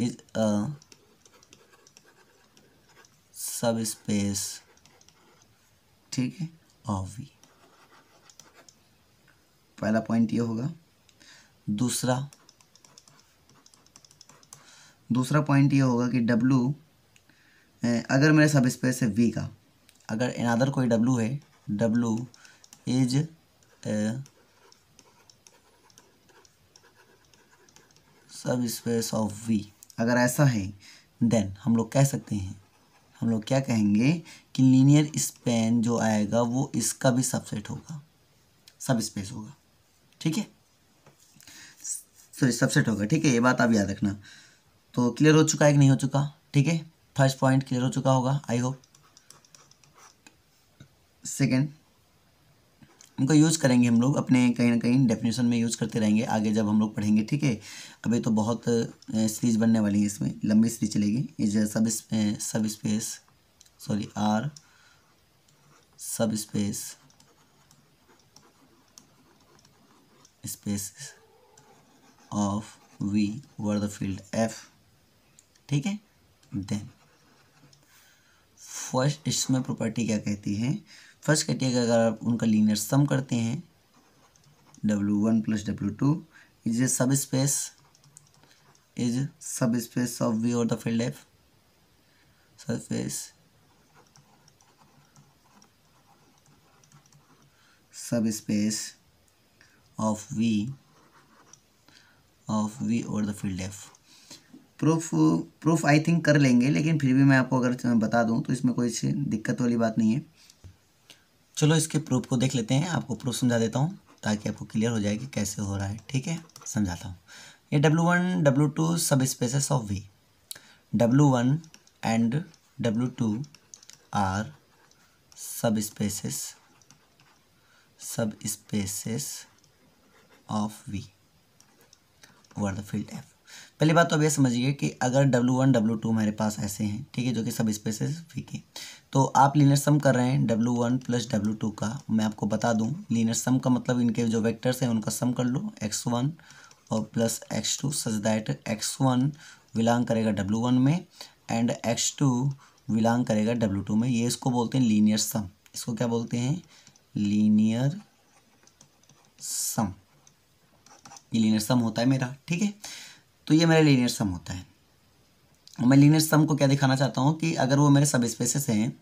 इज अ सब स्पेस ठीक है ऑफ वी पहला पॉइंट ये होगा दूसरा दूसरा पॉइंट ये होगा कि डब्लू अगर मेरे सब स्पेस है वी का अगर अदर कोई डब्लू है डब्लू इज सब स्पेस ऑफ वी अगर ऐसा है देन हम लोग कह सकते हैं हम लोग क्या कहेंगे कि लीनियर स्पेन जो आएगा वो इसका भी सबसेट होगा सब स्पेस होगा ठीक है सॉरी सबसेट होगा ठीक है ये बात आप याद रखना तो क्लियर हो चुका है कि नहीं हो चुका ठीक है फर्स्ट पॉइंट क्लियर हो चुका होगा आई होप सेकेंड उनका यूज़ करेंगे हम लोग अपने कहीं ना कहीं डेफिनेशन में यूज़ करते रहेंगे आगे जब हम लोग पढ़ेंगे ठीक है अभी तो बहुत सीरीज बनने वाली है इसमें लंबी सीरीज चलेगी is sub sub space sorry are sub space space of v over the field F ठीक है देन फर्स्ट इसमें प्रॉपर्टी क्या कहती है फर्स्ट कटिएगा अगर आप उनका लीनियर सम करते हैं W one plus W two is a sub space is सब स्पेस ऑफ वी और the field F sub space of v of we और the field F proof proof I think कर लेंगे लेकिन फिर भी मैं आपको अगर बता दूं तो इसमें कोई दिक्कत वाली बात नहीं है चलो इसके प्रूफ को देख लेते हैं आपको प्रूफ समझा देता हूँ ताकि आपको क्लियर हो जाए कि कैसे हो रहा है ठीक है समझाता हूँ ये W one W two sub spaces of v W one and W two are sub spaces sub spaces of we over the field F पहली बात तो अब यह समझिए कि अगर डब्लू वन डब्लू टू हमारे पास ऐसे हैं ठीक है जो कि सब स्पेसेस वी के तो आप लीनर सम कर रहे हैं W one plus W two का मैं आपको बता दूं लीनर सम का मतलब इनके जो वेक्टर्स हैं उनका सम कर लो एक्स वन और plus x two such that X one belong करेगा डब्ल्यू वन में एंड एक्स टू बिलोंग करेगा W2 टू में ये इसको बोलते हैं लीनियर सम इसको क्या बोलते हैं लीनियर सम ये लीनियर सम होता है मेरा ठीक है तो ये मेरा लीनियर सम होता है मैं लीनियर सम को क्या दिखाना चाहता हूँ कि अगर वो मेरे सब स्पेसेस हैं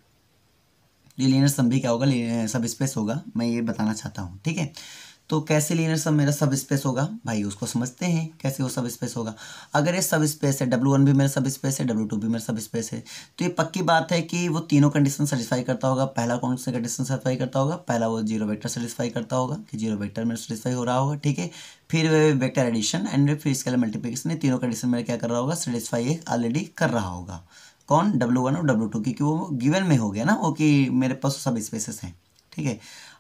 ये लीनियर सम भी क्या होगा सब स्पेस होगा मैं ये बताना चाहता हूँ ठीक है तो कैसे लीनियर सब मेरा सब स्पेस होगा भाई उसको समझते हैं कैसे वो सब स्पेस होगा अगर ये सब स्पेस है डब्ल्यू वन भी मेरा सब स्पेस है डब्ल्यू टू भी मेरा सब स्पेस है तो ये पक्की बात है कि वो तीनों कंडीशन सेटिस्फाई करता होगा पहला कौन सा कंडीशन सेटिस्फाई करता होगा पहला वो जीरो वेक्टर सेटिस्फाई करता होगा कि जीरो वेक्टर मेरा सेटिस्फाई हो रहा होगा ठीक है फिर वे वेक्टर एडिशन एंड फिर इसके लिए मल्टीप्लिकेशन तीनों कंडीशन मेरा क्या कर रहा होगा सेटिस्फाई ऑलरेडी कर रहा होगा कौन W1 वन और डब्लू टू क्योंकि वो गिवन में हो गया ना वो कि मेरे पास सब स्पेसेस हैं ठीक है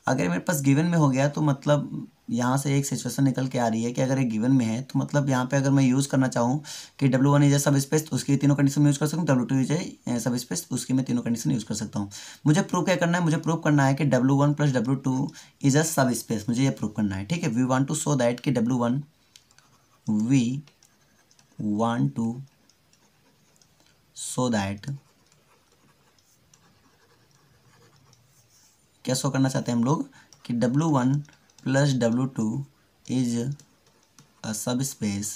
अगर मेरे पास गिवन में हो गया तो मतलब यहाँ से एक सिचुएशन निकल के आ रही है कि अगर ये गिवन में है तो मतलब यहाँ पे अगर मैं यूज़ करना चाहूँ कि W1 वन इज सब स्पेस तो उसकी तीनों कंडीशन में यूज़ कर सकता हूँ डब्लू टू इज सब स्पेस तो उसकी मैं तीनों कंडीशन यूज़ कर सकता हूँ मुझे प्रूव क्या करना है मुझे प्रूव करना है कि W one plus W two is a subspace मुझे ये प्रूव करना है ठीक है we want to show that कि W one we want to show that क्या शो करना चाहते हैं हम लोग कि W one plus W two is a सब स्पेस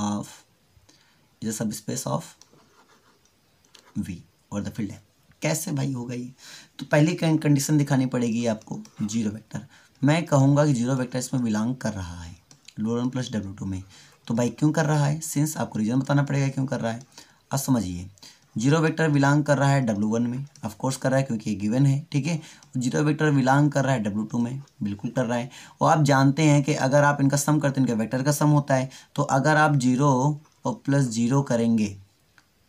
ऑफ इज अ सब स्पेस ऑफ वी और द फील्ड है कैसे भाई होगा ये तो पहली कंडीशन दिखानी पड़ेगी आपको जीरो वेक्टर मैं कहूँगा कि जीरो वेक्टर इसमें बिलोंग कर रहा है lower one plus W two में तो भाई क्यों कर रहा है सिंस आपको रीज़न बताना पड़ेगा क्यों कर रहा है अब समझिए जीरो वेक्टर बिलोंग कर रहा है डब्ल्यू वन में ऑफ कोर्स कर रहा है क्योंकि ये गिवन है ठीक है जीरो वेक्टर बिलोंग कर रहा है डब्ल्यू टू में बिल्कुल कर रहा है और आप जानते हैं कि अगर आप इनका सम करते हैं इनका वेक्टर का सम होता है तो अगर आप जीरो और प्लस जीरो करेंगे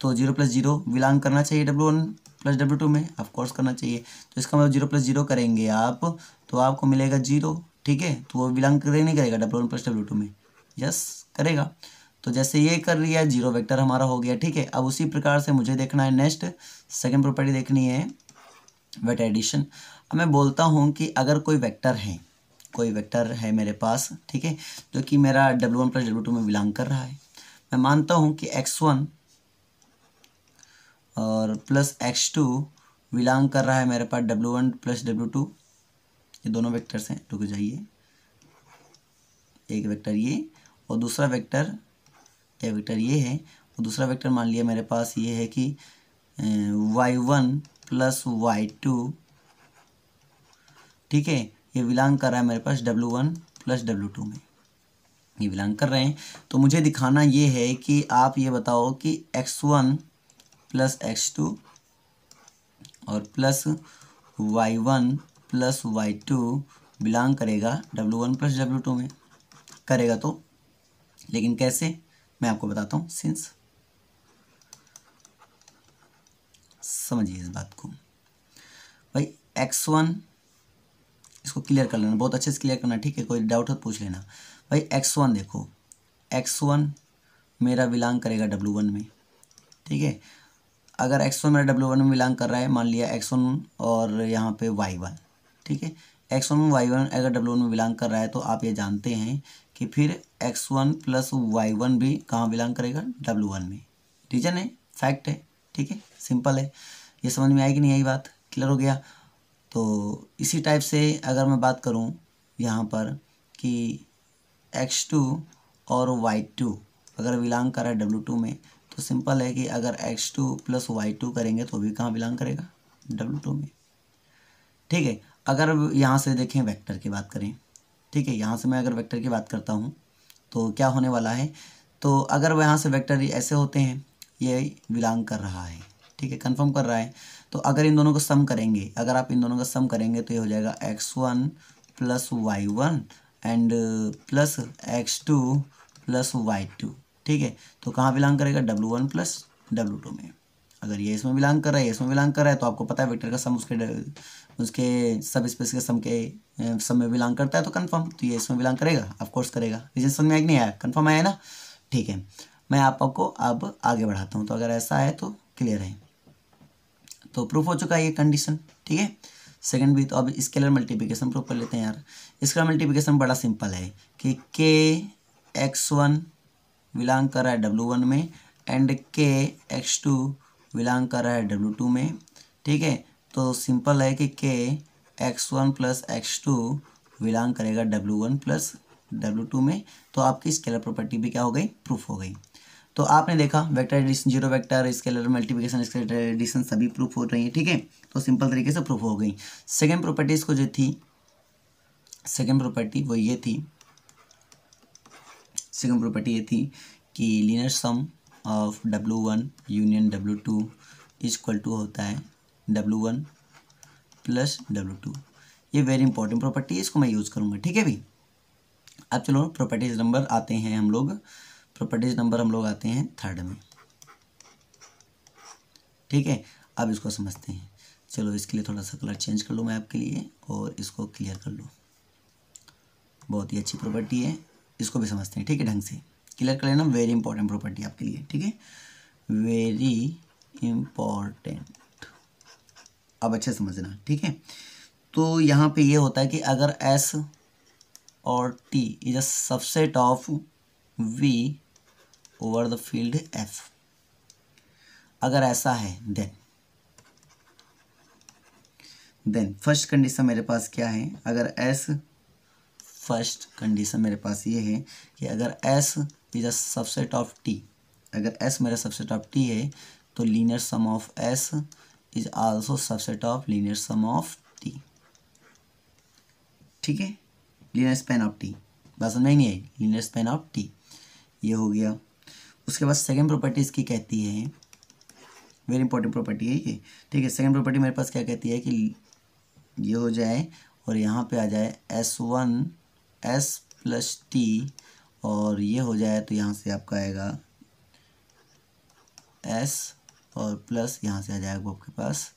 तो जीरो प्लस जीरो बिलोंग करना चाहिए W one plus W two में ऑफकोर्स करना चाहिए तो इसका मतलब जीरो प्लस जीरो करेंगे आप तो आपको मिलेगा जीरो ठीक है तो वो बिलोंग करेगा नहीं करेगा W one plus W two में यस करेगा तो जैसे ये कर रही है जीरो वेक्टर हमारा हो गया ठीक है अब उसी प्रकार से मुझे देखना है नेक्स्ट सेकंड प्रॉपर्टी देखनी है वेट एडिशन अब मैं बोलता हूँ कि अगर कोई वेक्टर है कोई वेक्टर है मेरे पास ठीक है जो कि मेरा W one plus W two में बिलोंग कर रहा है मैं मानता हूँ कि एक्स वन और प्लस एक्स टू बिलोंग कर रहा है मेरे पास W one plus W two ये दोनों वेक्टर्स हैं रुक जाइए एक वेक्टर ये और दूसरा वेक्टर ये वेक्टर ये है और दूसरा वेक्टर मान लिया मेरे पास ये है कि Y one plus Y two ठीक है ये बिलोंग कर रहा है मेरे पास W one plus W two में ये बिलोंग कर रहे हैं तो मुझे दिखाना ये है कि आप ये बताओ कि X one plus x two और plus Y one plus Y two belong करेगा W one plus W two में करेगा तो लेकिन कैसे मैं आपको बताता हूँ सिंस समझिए इस बात को भाई एक्स वन इसको क्लियर कर लेना बहुत अच्छे से क्लियर करना ठीक है कोई डाउट हो तो पूछ लेना भाई एक्स वन देखो एक्स वन मेरा बिलोंग करेगा डब्ल्यू वन में ठीक है अगर एक्स वन मेरा डब्ल्यू वन में बिलोंग कर रहा है मान लिया एक्स वन और यहाँ पे वाई वन ठीक है एक्स वन में वाई वन अगर डब्ल्यू वन में बिलोंग कर रहा है तो आप ये जानते हैं कि फिर X one plus Y one भी कहाँ बिलोंग करेगा डब्ल्यू वन में रीजन है फैक्ट है ठीक है सिंपल है ये समझ में आएगी नहीं आई बात क्लियर हो गया तो इसी टाइप से अगर मैं बात करूँ यहाँ पर कि एक्स टू और वाई टू अगर बिलोंग कर रहा है डब्ल्यू टू में तो सिंपल है कि अगर X two plus Y two करेंगे तो भी कहाँ बिलोंग करेगा डब्ल्यू टू में ठीक है अगर यहाँ से देखें वेक्टर की बात करें ठीक है यहाँ से मैं अगर वेक्टर की बात करता हूँ तो क्या होने वाला है तो अगर वह यहाँ से वेक्टर ऐसे होते हैं ये बिलोंग कर रहा है ठीक है कंफर्म कर रहा है तो अगर इन दोनों को सम करेंगे अगर आप इन दोनों का सम करेंगे तो ये हो जाएगा X one plus Y one and plus x two plus Y two ठीक है तो कहाँ बिलोंग करेगा W one plus W two में अगर ये इसमें बिलोंग कर रहा है इसमें बिलोंग कर रहा है तो आपको पता है वेक्टर का सम उसके उसके सब स्पेस के सम के सम में बिलोंग करता है तो कन्फर्म तो ये इसमें बिलोंग करेगा ऑफकोर्स करेगा रीजन समझ में आया नहीं आया कन्फर्म आया ना ठीक है मैं आप आपको अब आगे बढ़ाता हूँ तो अगर ऐसा है तो क्लियर है तो प्रूफ हो चुका है ये कंडीशन ठीक है सेकंड भी तो अब स्केलर मल्टीप्लिकेशन प्रूफ कर लेते हैं यार इसका मल्टीप्लिकेशन बड़ा सिंपल है कि के एक्स वन बिलोंग कर रहा है डब्लू वन में and K X two belong कर रहा है डब्लू टू में ठीक है तो सिंपल है कि K X one plus x two belong करेगा W one plus W two में तो आपकी स्केलर प्रॉपर्टी भी क्या हो गई प्रूफ हो गई तो आपने देखा vector addition zero vector scalar multiplication scalar addition सभी प्रूफ हो रही है ठीक है तो सिंपल तरीके से प्रूफ हो गई सेकेंड प्रॉपर्टीज़ को जो थी सेकेंड प्रॉपर्टी वो ये थी सेकेंड प्रॉपर्टी ये थी कि linear sum of W one union W two is equal to होता है W one plus W two ये वेरी इंपॉर्टेंट प्रॉपर्टी है इसको मैं यूज़ करूँगा ठीक है भाई अब चलो प्रॉपर्टीज़ नंबर आते हैं हम लोग प्रॉपर्टीज़ नंबर हम लोग आते हैं थर्ड में ठीक है अब इसको समझते हैं चलो इसके लिए थोड़ा सा कलर चेंज कर लूँ मैं आपके लिए और इसको क्लियर कर लूँ बहुत ही अच्छी प्रॉपर्टी है इसको भी समझते हैं ठीक है ढंग से क्लियर कर लेना वेरी इंपॉर्टेंट प्रॉपर्टी आपके लिए ठीक है वेरी इंपॉर्टेंट अब अच्छे समझना ठीक है तो यहाँ पे ये होता है कि अगर एस और T is a subset of we over the field F अगर ऐसा है देन देन फर्स्ट कंडीशन मेरे पास क्या है अगर एस फर्स्ट कंडीशन मेरे पास ये है कि अगर S is a subset of T अगर एस मेरा सबसेट ऑफ टी है तो linear sum of S is also subset of linear sum of T ठीक है लीनियर स्पेन ऑफ टी बात समझ में नहीं आई लीनियर स्पेन ऑफ टी ये हो गया उसके बाद सेकेंड प्रॉपर्टी इसकी कहती है वेरी इंपॉर्टेंट प्रॉपर्टी है ये ठीक है सेकेंड प्रॉपर्टी मेरे पास क्या कहती है कि ये हो जाए और यहाँ पे आ जाए S one S plus T और ये हो जाए तो यहाँ से आपका आएगा एस और प्लस यहाँ से आ जाएगा आपके पास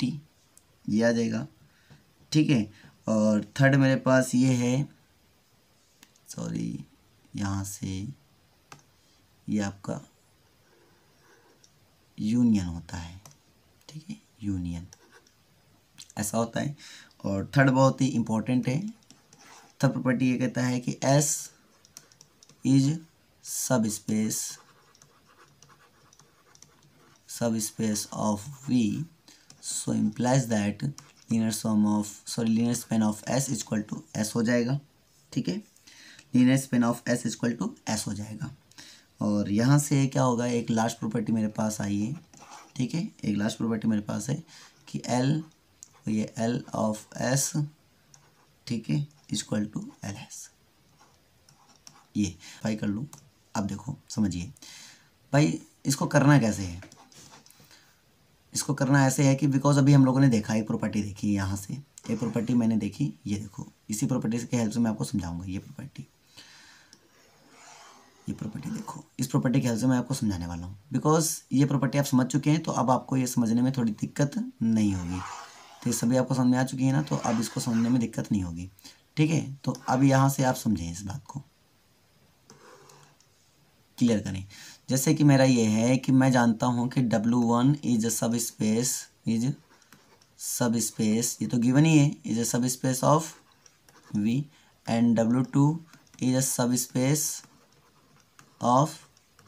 टी ये आ जाएगा ठीक है और थर्ड मेरे पास ये है सॉरी यहाँ से ये आपका यूनियन होता है ठीक है यूनियन ऐसा होता है और थर्ड बहुत ही इम्पोर्टेंट है थर्ड प्रॉपर्टी ये कहता है कि एस इज सब subspace subspace of V so implies that linear sum of sorry linear span of S is equal to S हो जाएगा ठीक है linear span of S is equal to S हो जाएगा और यहाँ से क्या होगा एक लास्ट प्रॉपर्टी मेरे पास आई है ठीक है एक लास्ट प्रॉपर्टी मेरे पास है कि L ये L ऑफ S ठीक है इक्वल टू एल एस ये भाई कर लूँ अब देखो समझिए भाई इसको करना कैसे है इसको करना ऐसे है कि बिकॉज अभी हम लोगों ने देखा एक प्रॉपर्टी देखी यहाँ से ये प्रॉपर्टी मैंने देखी ये देखो इसी प्रॉपर्टी के हेल्प से मैं आपको समझाऊंगा ये प्रॉपर्टी ये प्रॉपर्टी देखो इस प्रॉपर्टी के हेल्प से मैं आपको समझाने वाला हूँ बिकॉज ये प्रॉपर्टी आप समझ चुके हैं तो अब आपको ये समझने में थोड़ी दिक्कत नहीं होगी तो ये सभी आपको समझ में आ चुकी है ना तो अब इसको समझने में दिक्कत नहीं होगी ठीक है तो अब यहाँ से आप समझें इस बात को क्लियर करें जैसे कि मेरा ये है कि मैं जानता हूँ कि W1 one is a space is सब स्पेस ये तो गिवन ही है इज अ सब space of V and W two is a सब स्पेस ऑफ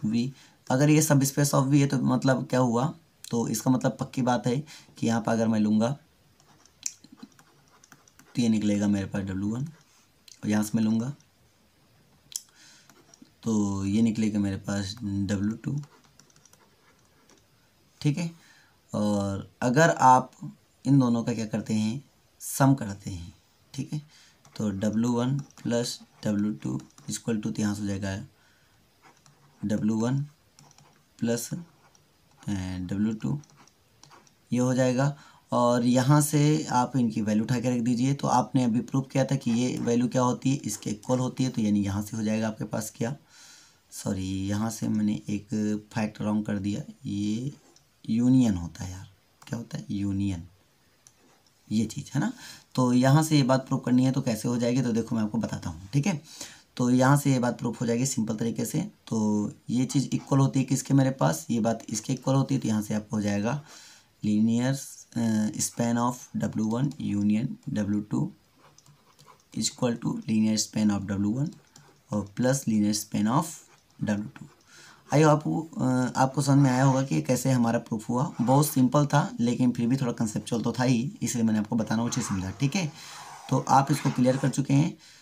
वी अगर ये सब स्पेस ऑफ वी है तो मतलब क्या हुआ तो इसका मतलब पक्की बात है कि यहाँ पर अगर मैं लूँगा तो ये निकलेगा मेरे पास W1 वन और यहाँ से मैं लूँगा तो ये निकलेगा मेरे पास डब्लू टू ठीक है और अगर आप इन दोनों का क्या करते हैं सम करते हैं ठीक है तो W one plus W two equal to तो यहाँ से हो जाएगा W one plus W two ये हो जाएगा और यहाँ से आप इनकी वैल्यू उठा के रख दीजिए तो आपने अभी प्रूव किया था कि ये वैल्यू क्या होती है इसके इक्वल होती है तो यानी यहाँ से हो जाएगा आपके पास क्या सॉरी यहाँ से मैंने एक फैक्ट रॉन्ग कर दिया ये यूनियन होता है यार क्या होता है यूनियन ये चीज़ है ना तो यहाँ से ये बात प्रूफ करनी है तो कैसे हो जाएगी तो देखो मैं आपको बताता हूँ ठीक है तो यहाँ से ये बात प्रूफ हो जाएगी सिंपल तरीके से तो ये चीज़ इक्वल होती है किसके मेरे पास ये बात इसके इक्वल होती है तो यहाँ से आपको हो जाएगा linear span of W one union W two is equal to linear span of W one और plus linear span of W two I hope आपको समझ में आया होगा कि कैसे हमारा प्रूफ हुआ बहुत सिंपल था लेकिन फिर भी थोड़ा कंसेप्चुअल तो था ही इसलिए मैंने आपको बताना उचित समझा ठीक है तो आप इसको क्लियर कर चुके हैं